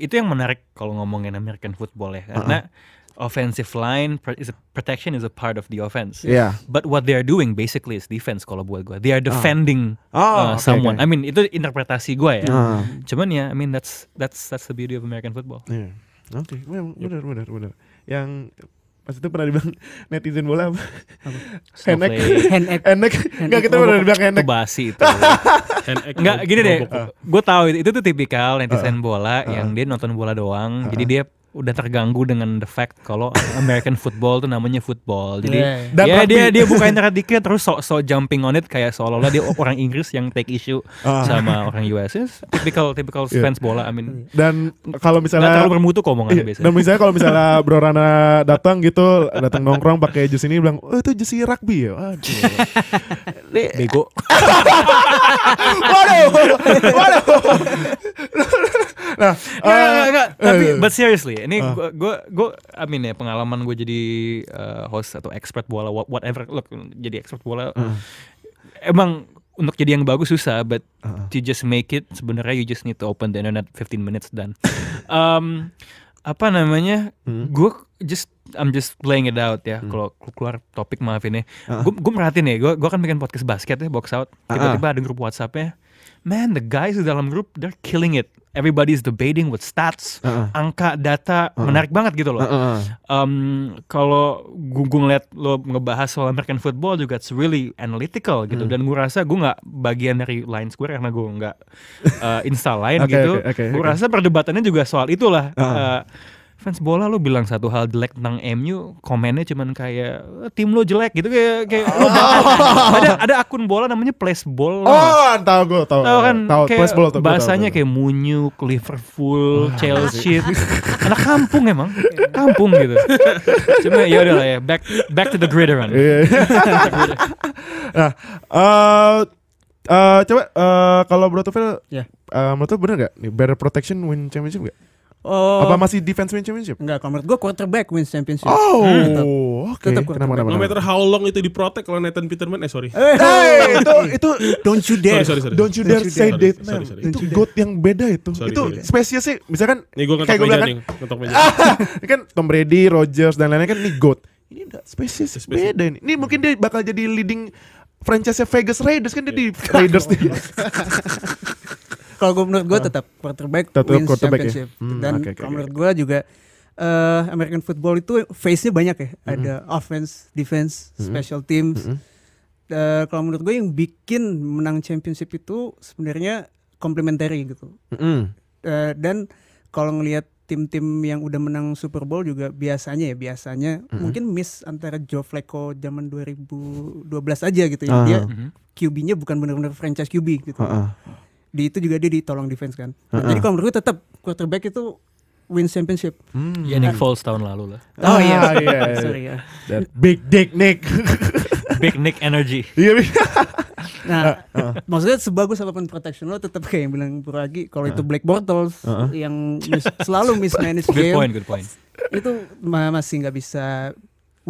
itu yang menarik kalau ngomongin American football ya karena uh -huh. offensive line is a, protection is a part of the offense. Yeah. But what they are doing basically is defense kalau buat gue. They are ah. defending uh. Oh, uh, okay, someone. Okay. I mean itu interpretasi gue ya. Uh. Cuman ya I mean that's that's that's the beauty of American football. Yeah. Oke, okay. benar benar benar. Yang pas itu pernah dibilang netizen bola apa? Henek. Henek. Henek. Enggak kita pernah dibilang henek. Basi itu. Enggak gini deh. Gue tahu itu, itu tuh tipikal netizen bola yang dia nonton bola doang. Jadi dia udah terganggu dengan the fact kalau American football tuh namanya football. Jadi yeah. ya rugby. dia dia bukain dikit terus sok sok jumping on it kayak seolah-olah dia orang Inggris yang take issue uh. sama orang US. It's typical typical yeah. fans bola. I mean. Dan kalau misalnya terlalu bermutu omongannya iya, biasanya. Dan misalnya kalau misalnya Bro Rana datang gitu, datang nongkrong pakai jus ini bilang, "Oh, itu jus rugby ya." Aduh. Bego. waduh. Waduh. nah, uh, nah, nah, nah, tapi eh. but seriously, Iya, ini gue uh. Ah. gue gue amin ya pengalaman gue jadi uh, host atau expert bola whatever look jadi expert bola uh. emang untuk jadi yang bagus susah but uh. to just make it sebenarnya you just need to open the internet 15 minutes dan um, apa namanya hmm. gue just I'm just playing it out ya hmm. kalau keluar topik maafin ya uh gue gue merhatiin ya gue gue kan bikin podcast basket ya box out tiba-tiba uh -uh. ada grup WhatsAppnya man, the guys di dalam grup they're killing it. Everybody is debating with stats, uh -uh. angka, data, uh -uh. menarik banget gitu loh. Uh -uh. Um, kalau gue ngeliat lo ngebahas soal American football juga it's really analytical gitu. Hmm. Dan gue rasa gue nggak bagian dari Line Square karena gue nggak uh, install Line okay, gitu. Okay, okay, gue okay. rasa perdebatannya juga soal itulah. Uh-huh. Uh -uh. Uh, fans bola lo bilang satu hal jelek tentang MU komennya cuman kayak eh, tim lo jelek gitu kayak kayak oh. ada ada akun bola namanya place ball oh tahu gue tau tahu kan tahu ball, tahu bahasanya tahu, tahu. kayak Munyuk Liverpool oh, Chelsea anak kampung emang kampung gitu cuma ya udah lah ya back back to the grid run iya, iya. nah uh, Uh, coba uh, kalau Bro ya yeah. uh, menurut bener gak better protection win championship gak? Oh. Apa masih defense win championship? Enggak, kalau menurut gue quarterback win championship. Oh, hmm. oke. Okay. kenapa, kenapa, No matter how long itu diprotek kalau Nathan Peterman, eh sorry. Eh, hey, itu itu don't you dare, sorry, sorry, sorry. don't you dare don't say that man Itu god yang beda itu. Sorry, itu sorry. sih, misalkan nih gua kayak gue bilang kan, meja. ini kan Tom Brady, Rogers dan lain-lain kan ini god. Ini enggak spesies, spesies beda ini. Ini mungkin dia bakal jadi leading franchise Vegas Raiders kan dia iya. di Raiders nih. kalau gue menurut gue uh, tetap quarterback tetap wins ya? championship. Ya? Hmm, Dan okay, okay, menurut gue juga uh, American football itu face-nya banyak ya. Mm-hmm. Ada offense, defense, mm-hmm. special teams. Mm-hmm. Uh, kalau menurut gue yang bikin menang championship itu sebenarnya complementary gitu. Mm-hmm. Uh, dan kalau ngelihat tim-tim yang udah menang Super Bowl juga biasanya ya biasanya mm-hmm. mungkin miss antara Joe Flacco zaman 2012 aja gitu ya. Uh-huh. Dia hmm. QB-nya bukan benar-benar franchise QB gitu. Uh-huh di itu juga dia ditolong defense kan. uh -uh. Jadi kalau menurut gue tetap quarterback itu win championship. Hmm. Ya Nick Foles tahun lalu lah. Oh iya. Oh, iya, yeah. Sorry ya. That big dick Nick. big Nick energy. Iya. nah, uh, uh. maksudnya sebagus apapun protection lo tetap kayak yang bilang Puragi kalau uh. itu Black Bortles uh -uh. yang mis selalu mismanage good game. Good point, good point. Itu masih nggak bisa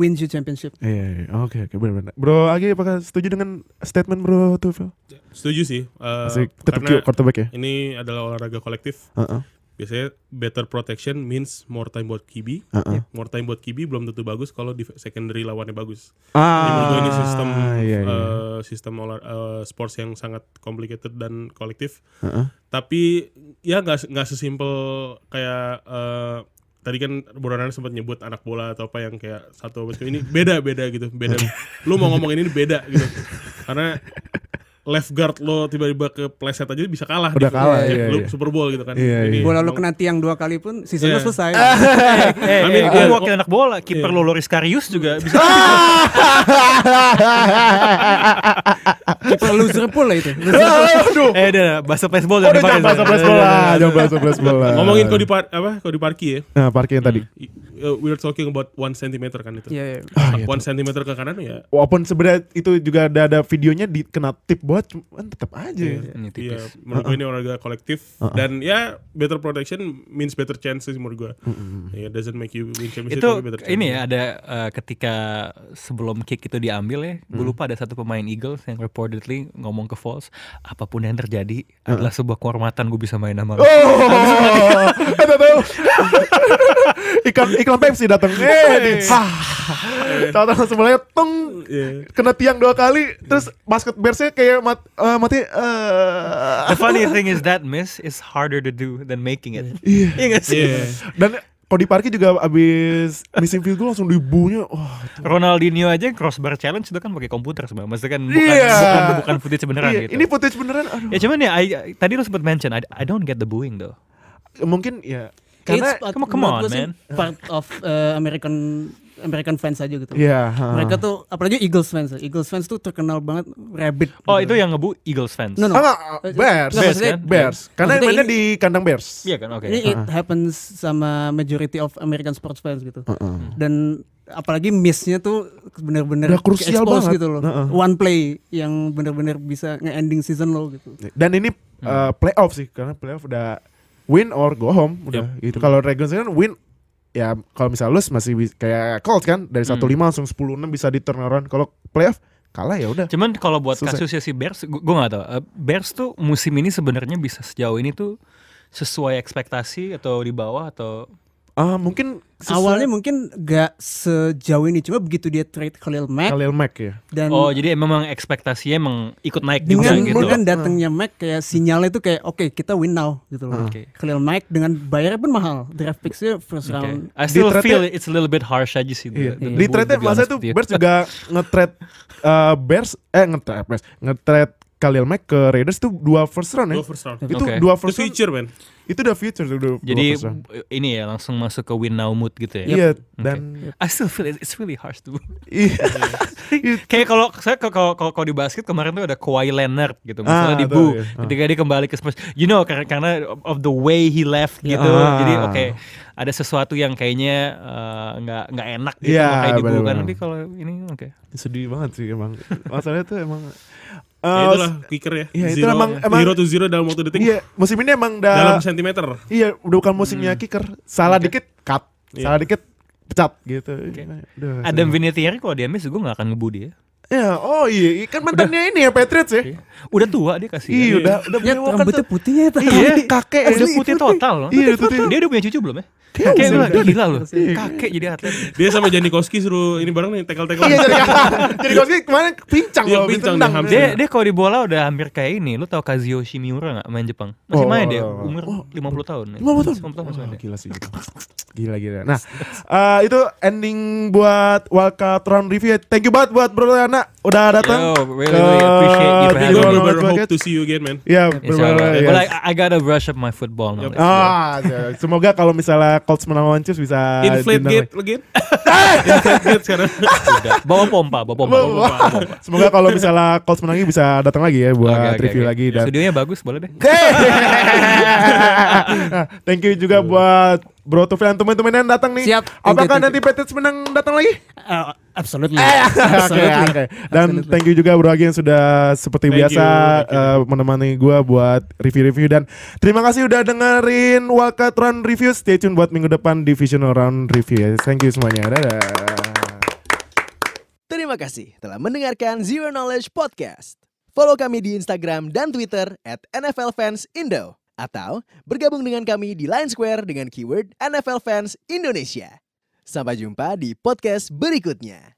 wins you championship. Iya, yeah, yeah. oke, okay, oke, okay, benar-benar. Bro, Agi apakah setuju dengan statement Bro Tufel? Setuju sih. Uh, eh, Tapi karena quarterback ya. Ini adalah olahraga kolektif. Uh -uh. Biasanya better protection means more time buat kibi. Uh -uh. More time buat kibi belum tentu bagus kalau di secondary lawannya bagus. Ah, ini, ini sistem iya, iya. Uh, sistem olah, uh, sports yang sangat complicated dan kolektif. Uh -uh. Tapi ya nggak nggak sesimpel kayak uh, tadi kan Boronan sempat nyebut anak bola atau apa yang kayak satu ini beda beda gitu beda lu mau ngomong ini beda gitu karena left guard lo tiba-tiba ke playset aja bisa kalah udah gitu. kalah ya, iya, iya, iya. Super Bowl gitu kan iya, iya. bola lo kena tiang dua kali pun season iya. lo selesai eh, eh, Amin, eh, gue iya. wakil anak bola kiper iya. lo Loris Karius juga bisa kiper loser pool lah itu eh udah bahasa baseball udah jangan bahasa baseball jangan bahasa baseball ngomongin kau di apa kau di parki ya nah parki yang tadi we were talking about one centimeter kan itu ah, one centimeter ke kanan ya walaupun sebenarnya itu juga ada ada videonya di kena tip bola buat cuman tetap aja yeah, ya. Iya, tipis. Yeah, menurut uh -uh. ini uh-uh. olahraga kolektif uh -uh. dan ya better protection means better chances menurut gue. Uh -uh. yeah, doesn't make you win championship itu, better Ini ya ada uh, ketika sebelum kick itu diambil ya, hmm. gue lupa ada satu pemain Eagles yang reportedly ngomong ke Falls, apapun yang terjadi uh -huh. adalah sebuah kehormatan gue bisa main sama. Oh, iklan iklan Pepsi datang. Eh, eh. Tahu sebenarnya teng yeah. kena tiang dua kali terus basket bersnya kayak mat, uh, mati uh. The funny thing is that miss is harder to do than making it. Iya yeah. sih? Iya. Dan kalau di parkir juga abis missing field goal langsung dibunya. Wah, oh, Ronaldinho aja crossbar challenge itu kan pakai komputer sebenarnya. Maksudnya kan bukan yeah. bukan, bukan footage beneran yeah. gitu. Ini footage beneran. Aduh. Ya cuman ya I, I, tadi lo sempat mention I, I don't get the booing though. Mungkin ya karena it's, come, come on, man. part of uh, American American fans aja gitu. Yeah, huh. Mereka tuh apalagi Eagles fans. Eagles fans tuh terkenal banget rabbit. Oh, gitu. itu yang ngebu Eagles fans. No, no. Ah, eh, Bears. No, Bears, kan? Bears. Karena maksudnya mainnya di kandang Bears. Iya kan, oke. Okay. Ini uh -huh. it uh-huh. happens sama majority of American sports fans gitu. Uh -uh. Dan apalagi missnya tuh benar-benar krusial banget gitu loh. Uh -uh. One play yang benar-benar bisa nge-ending season lo gitu. Dan ini hmm. uh, playoff sih karena playoff udah win or go home udah yep. gitu. Hmm. Kalau regular kan win ya kalau misalnya lose masih kayak Colts kan dari hmm. satu hmm. lima langsung sepuluh enam bisa di turnaround. Kalau playoff kalah ya udah. Cuman kalau buat Susah. kasusnya si Bears, gue gak tau. Eh, Bears tuh musim ini sebenarnya bisa sejauh ini tuh sesuai ekspektasi atau di bawah atau Uh, mungkin sesuai... awalnya mungkin gak sejauh ini cuma begitu dia trade Khalil Mack Khalil Mack ya dan oh jadi memang ekspektasinya emang ikut naik juga dengan, gitu dengan ah. datangnya hmm. Mack kayak sinyalnya itu kayak oke okay, kita win now gitu loh hmm. okay. Khalil Mack dengan bayarnya pun mahal draft picksnya first okay. round I still di feel it's a little bit harsh aja sih iya. di trade masa itu Bears juga nge-trade uh, Bears eh nge-trade Bears nge-trade Khalil Mack ke Raiders tuh dua first round ya. Dua first round. Itu okay. dua first round. future, man. Itu udah future tuh dua, Jadi round. ini ya langsung masuk ke win now mood gitu ya. Iya yep. okay. dan I still feel it, it's really harsh tuh. Iya. Kayak kalau saya kalau kalau di basket kemarin tuh ada Kawhi Leonard gitu misalnya ah, di Bu iya. ah. ketika dia kembali ke Spurs. You know karena karena of the way he left iya. gitu. Ah. Jadi oke okay, ada sesuatu yang kayaknya eh, nggak uh, nggak enak gitu yeah, kayak di Bu kan. Tapi kalau ini oke. Okay. Sedih banget sih emang. Masalahnya tuh emang Uh, ya eh, itulah kicker ya. ya zero, itu emang, ya. emang zero to zero dalam waktu detik. Iya, musim ini emang da, dalam sentimeter. Iya, udah bukan musimnya hmm. kicker. Salah okay. dikit cut, iya. Salah yeah. dikit pecat gitu. Okay. Duh, Adam Vinatieri kalau dia miss gue gak akan ngebu dia. Ya, oh iya, iya. kan mantannya ini ya Patriots ya. Iya. Udah tua dia kasih. Iya, udah udah iya, punya rambutnya putihnya ya tadi. Iya, kakek udah putih, putih total loh. Iya, putih. Dia udah punya cucu belum ya? Kakek gue gila, gila loh. Kakek jadi atlet. Dia sama Janikowski suruh ini bareng nih tekel-tekel. Iya, Janikoski kemarin pincang loh, pincang dah. Dia dia kalau di bola udah hampir kayak ini. Lu tau Kazuo Shimura enggak main Jepang? Masih main dia, oh. umur 50 tahun. 50 ya. tahun. 50 tahun masih Gila sih. Gitu. Gila gila. Nah, eh, itu ending buat World Cup round review. Thank you banget buat Bro Yana udah datang. Yo, really, really appreciate you for having me. hope to see you again, man. Ya, yeah, yeah. right. yes. But like, I gotta brush up my football now. Yep. Ah, yeah. semoga kalau misalnya Colts menang lawan Chiefs bisa inflate gate again. Eh! inflate sekarang. Bawa pompa, bawa pompa. Bawa pompa. semoga kalau misalnya Colts menang bisa datang lagi ya buat okay, okay, review okay. lagi dan studionya bagus boleh deh. Thank you juga iya. buat Bro Tufi teman-teman yang datang nih. Siap. Apakah nanti Patriots menang datang lagi? Eh, absolutely. Eh, absolutely. Dan thank you juga Bro Agi yang sudah seperti biasa eh, menemani gue buat review-review dan terima kasih udah dengerin Round Review. Stay tune buat minggu depan Divisional Round Review. Ya. Thank you semuanya. Dadah. Terima kasih telah mendengarkan Zero Knowledge Podcast. Follow kami di Instagram dan Twitter at NFL Fans Indo. Atau bergabung dengan kami di Line Square dengan keyword NFL Fans Indonesia. Sampai jumpa di podcast berikutnya.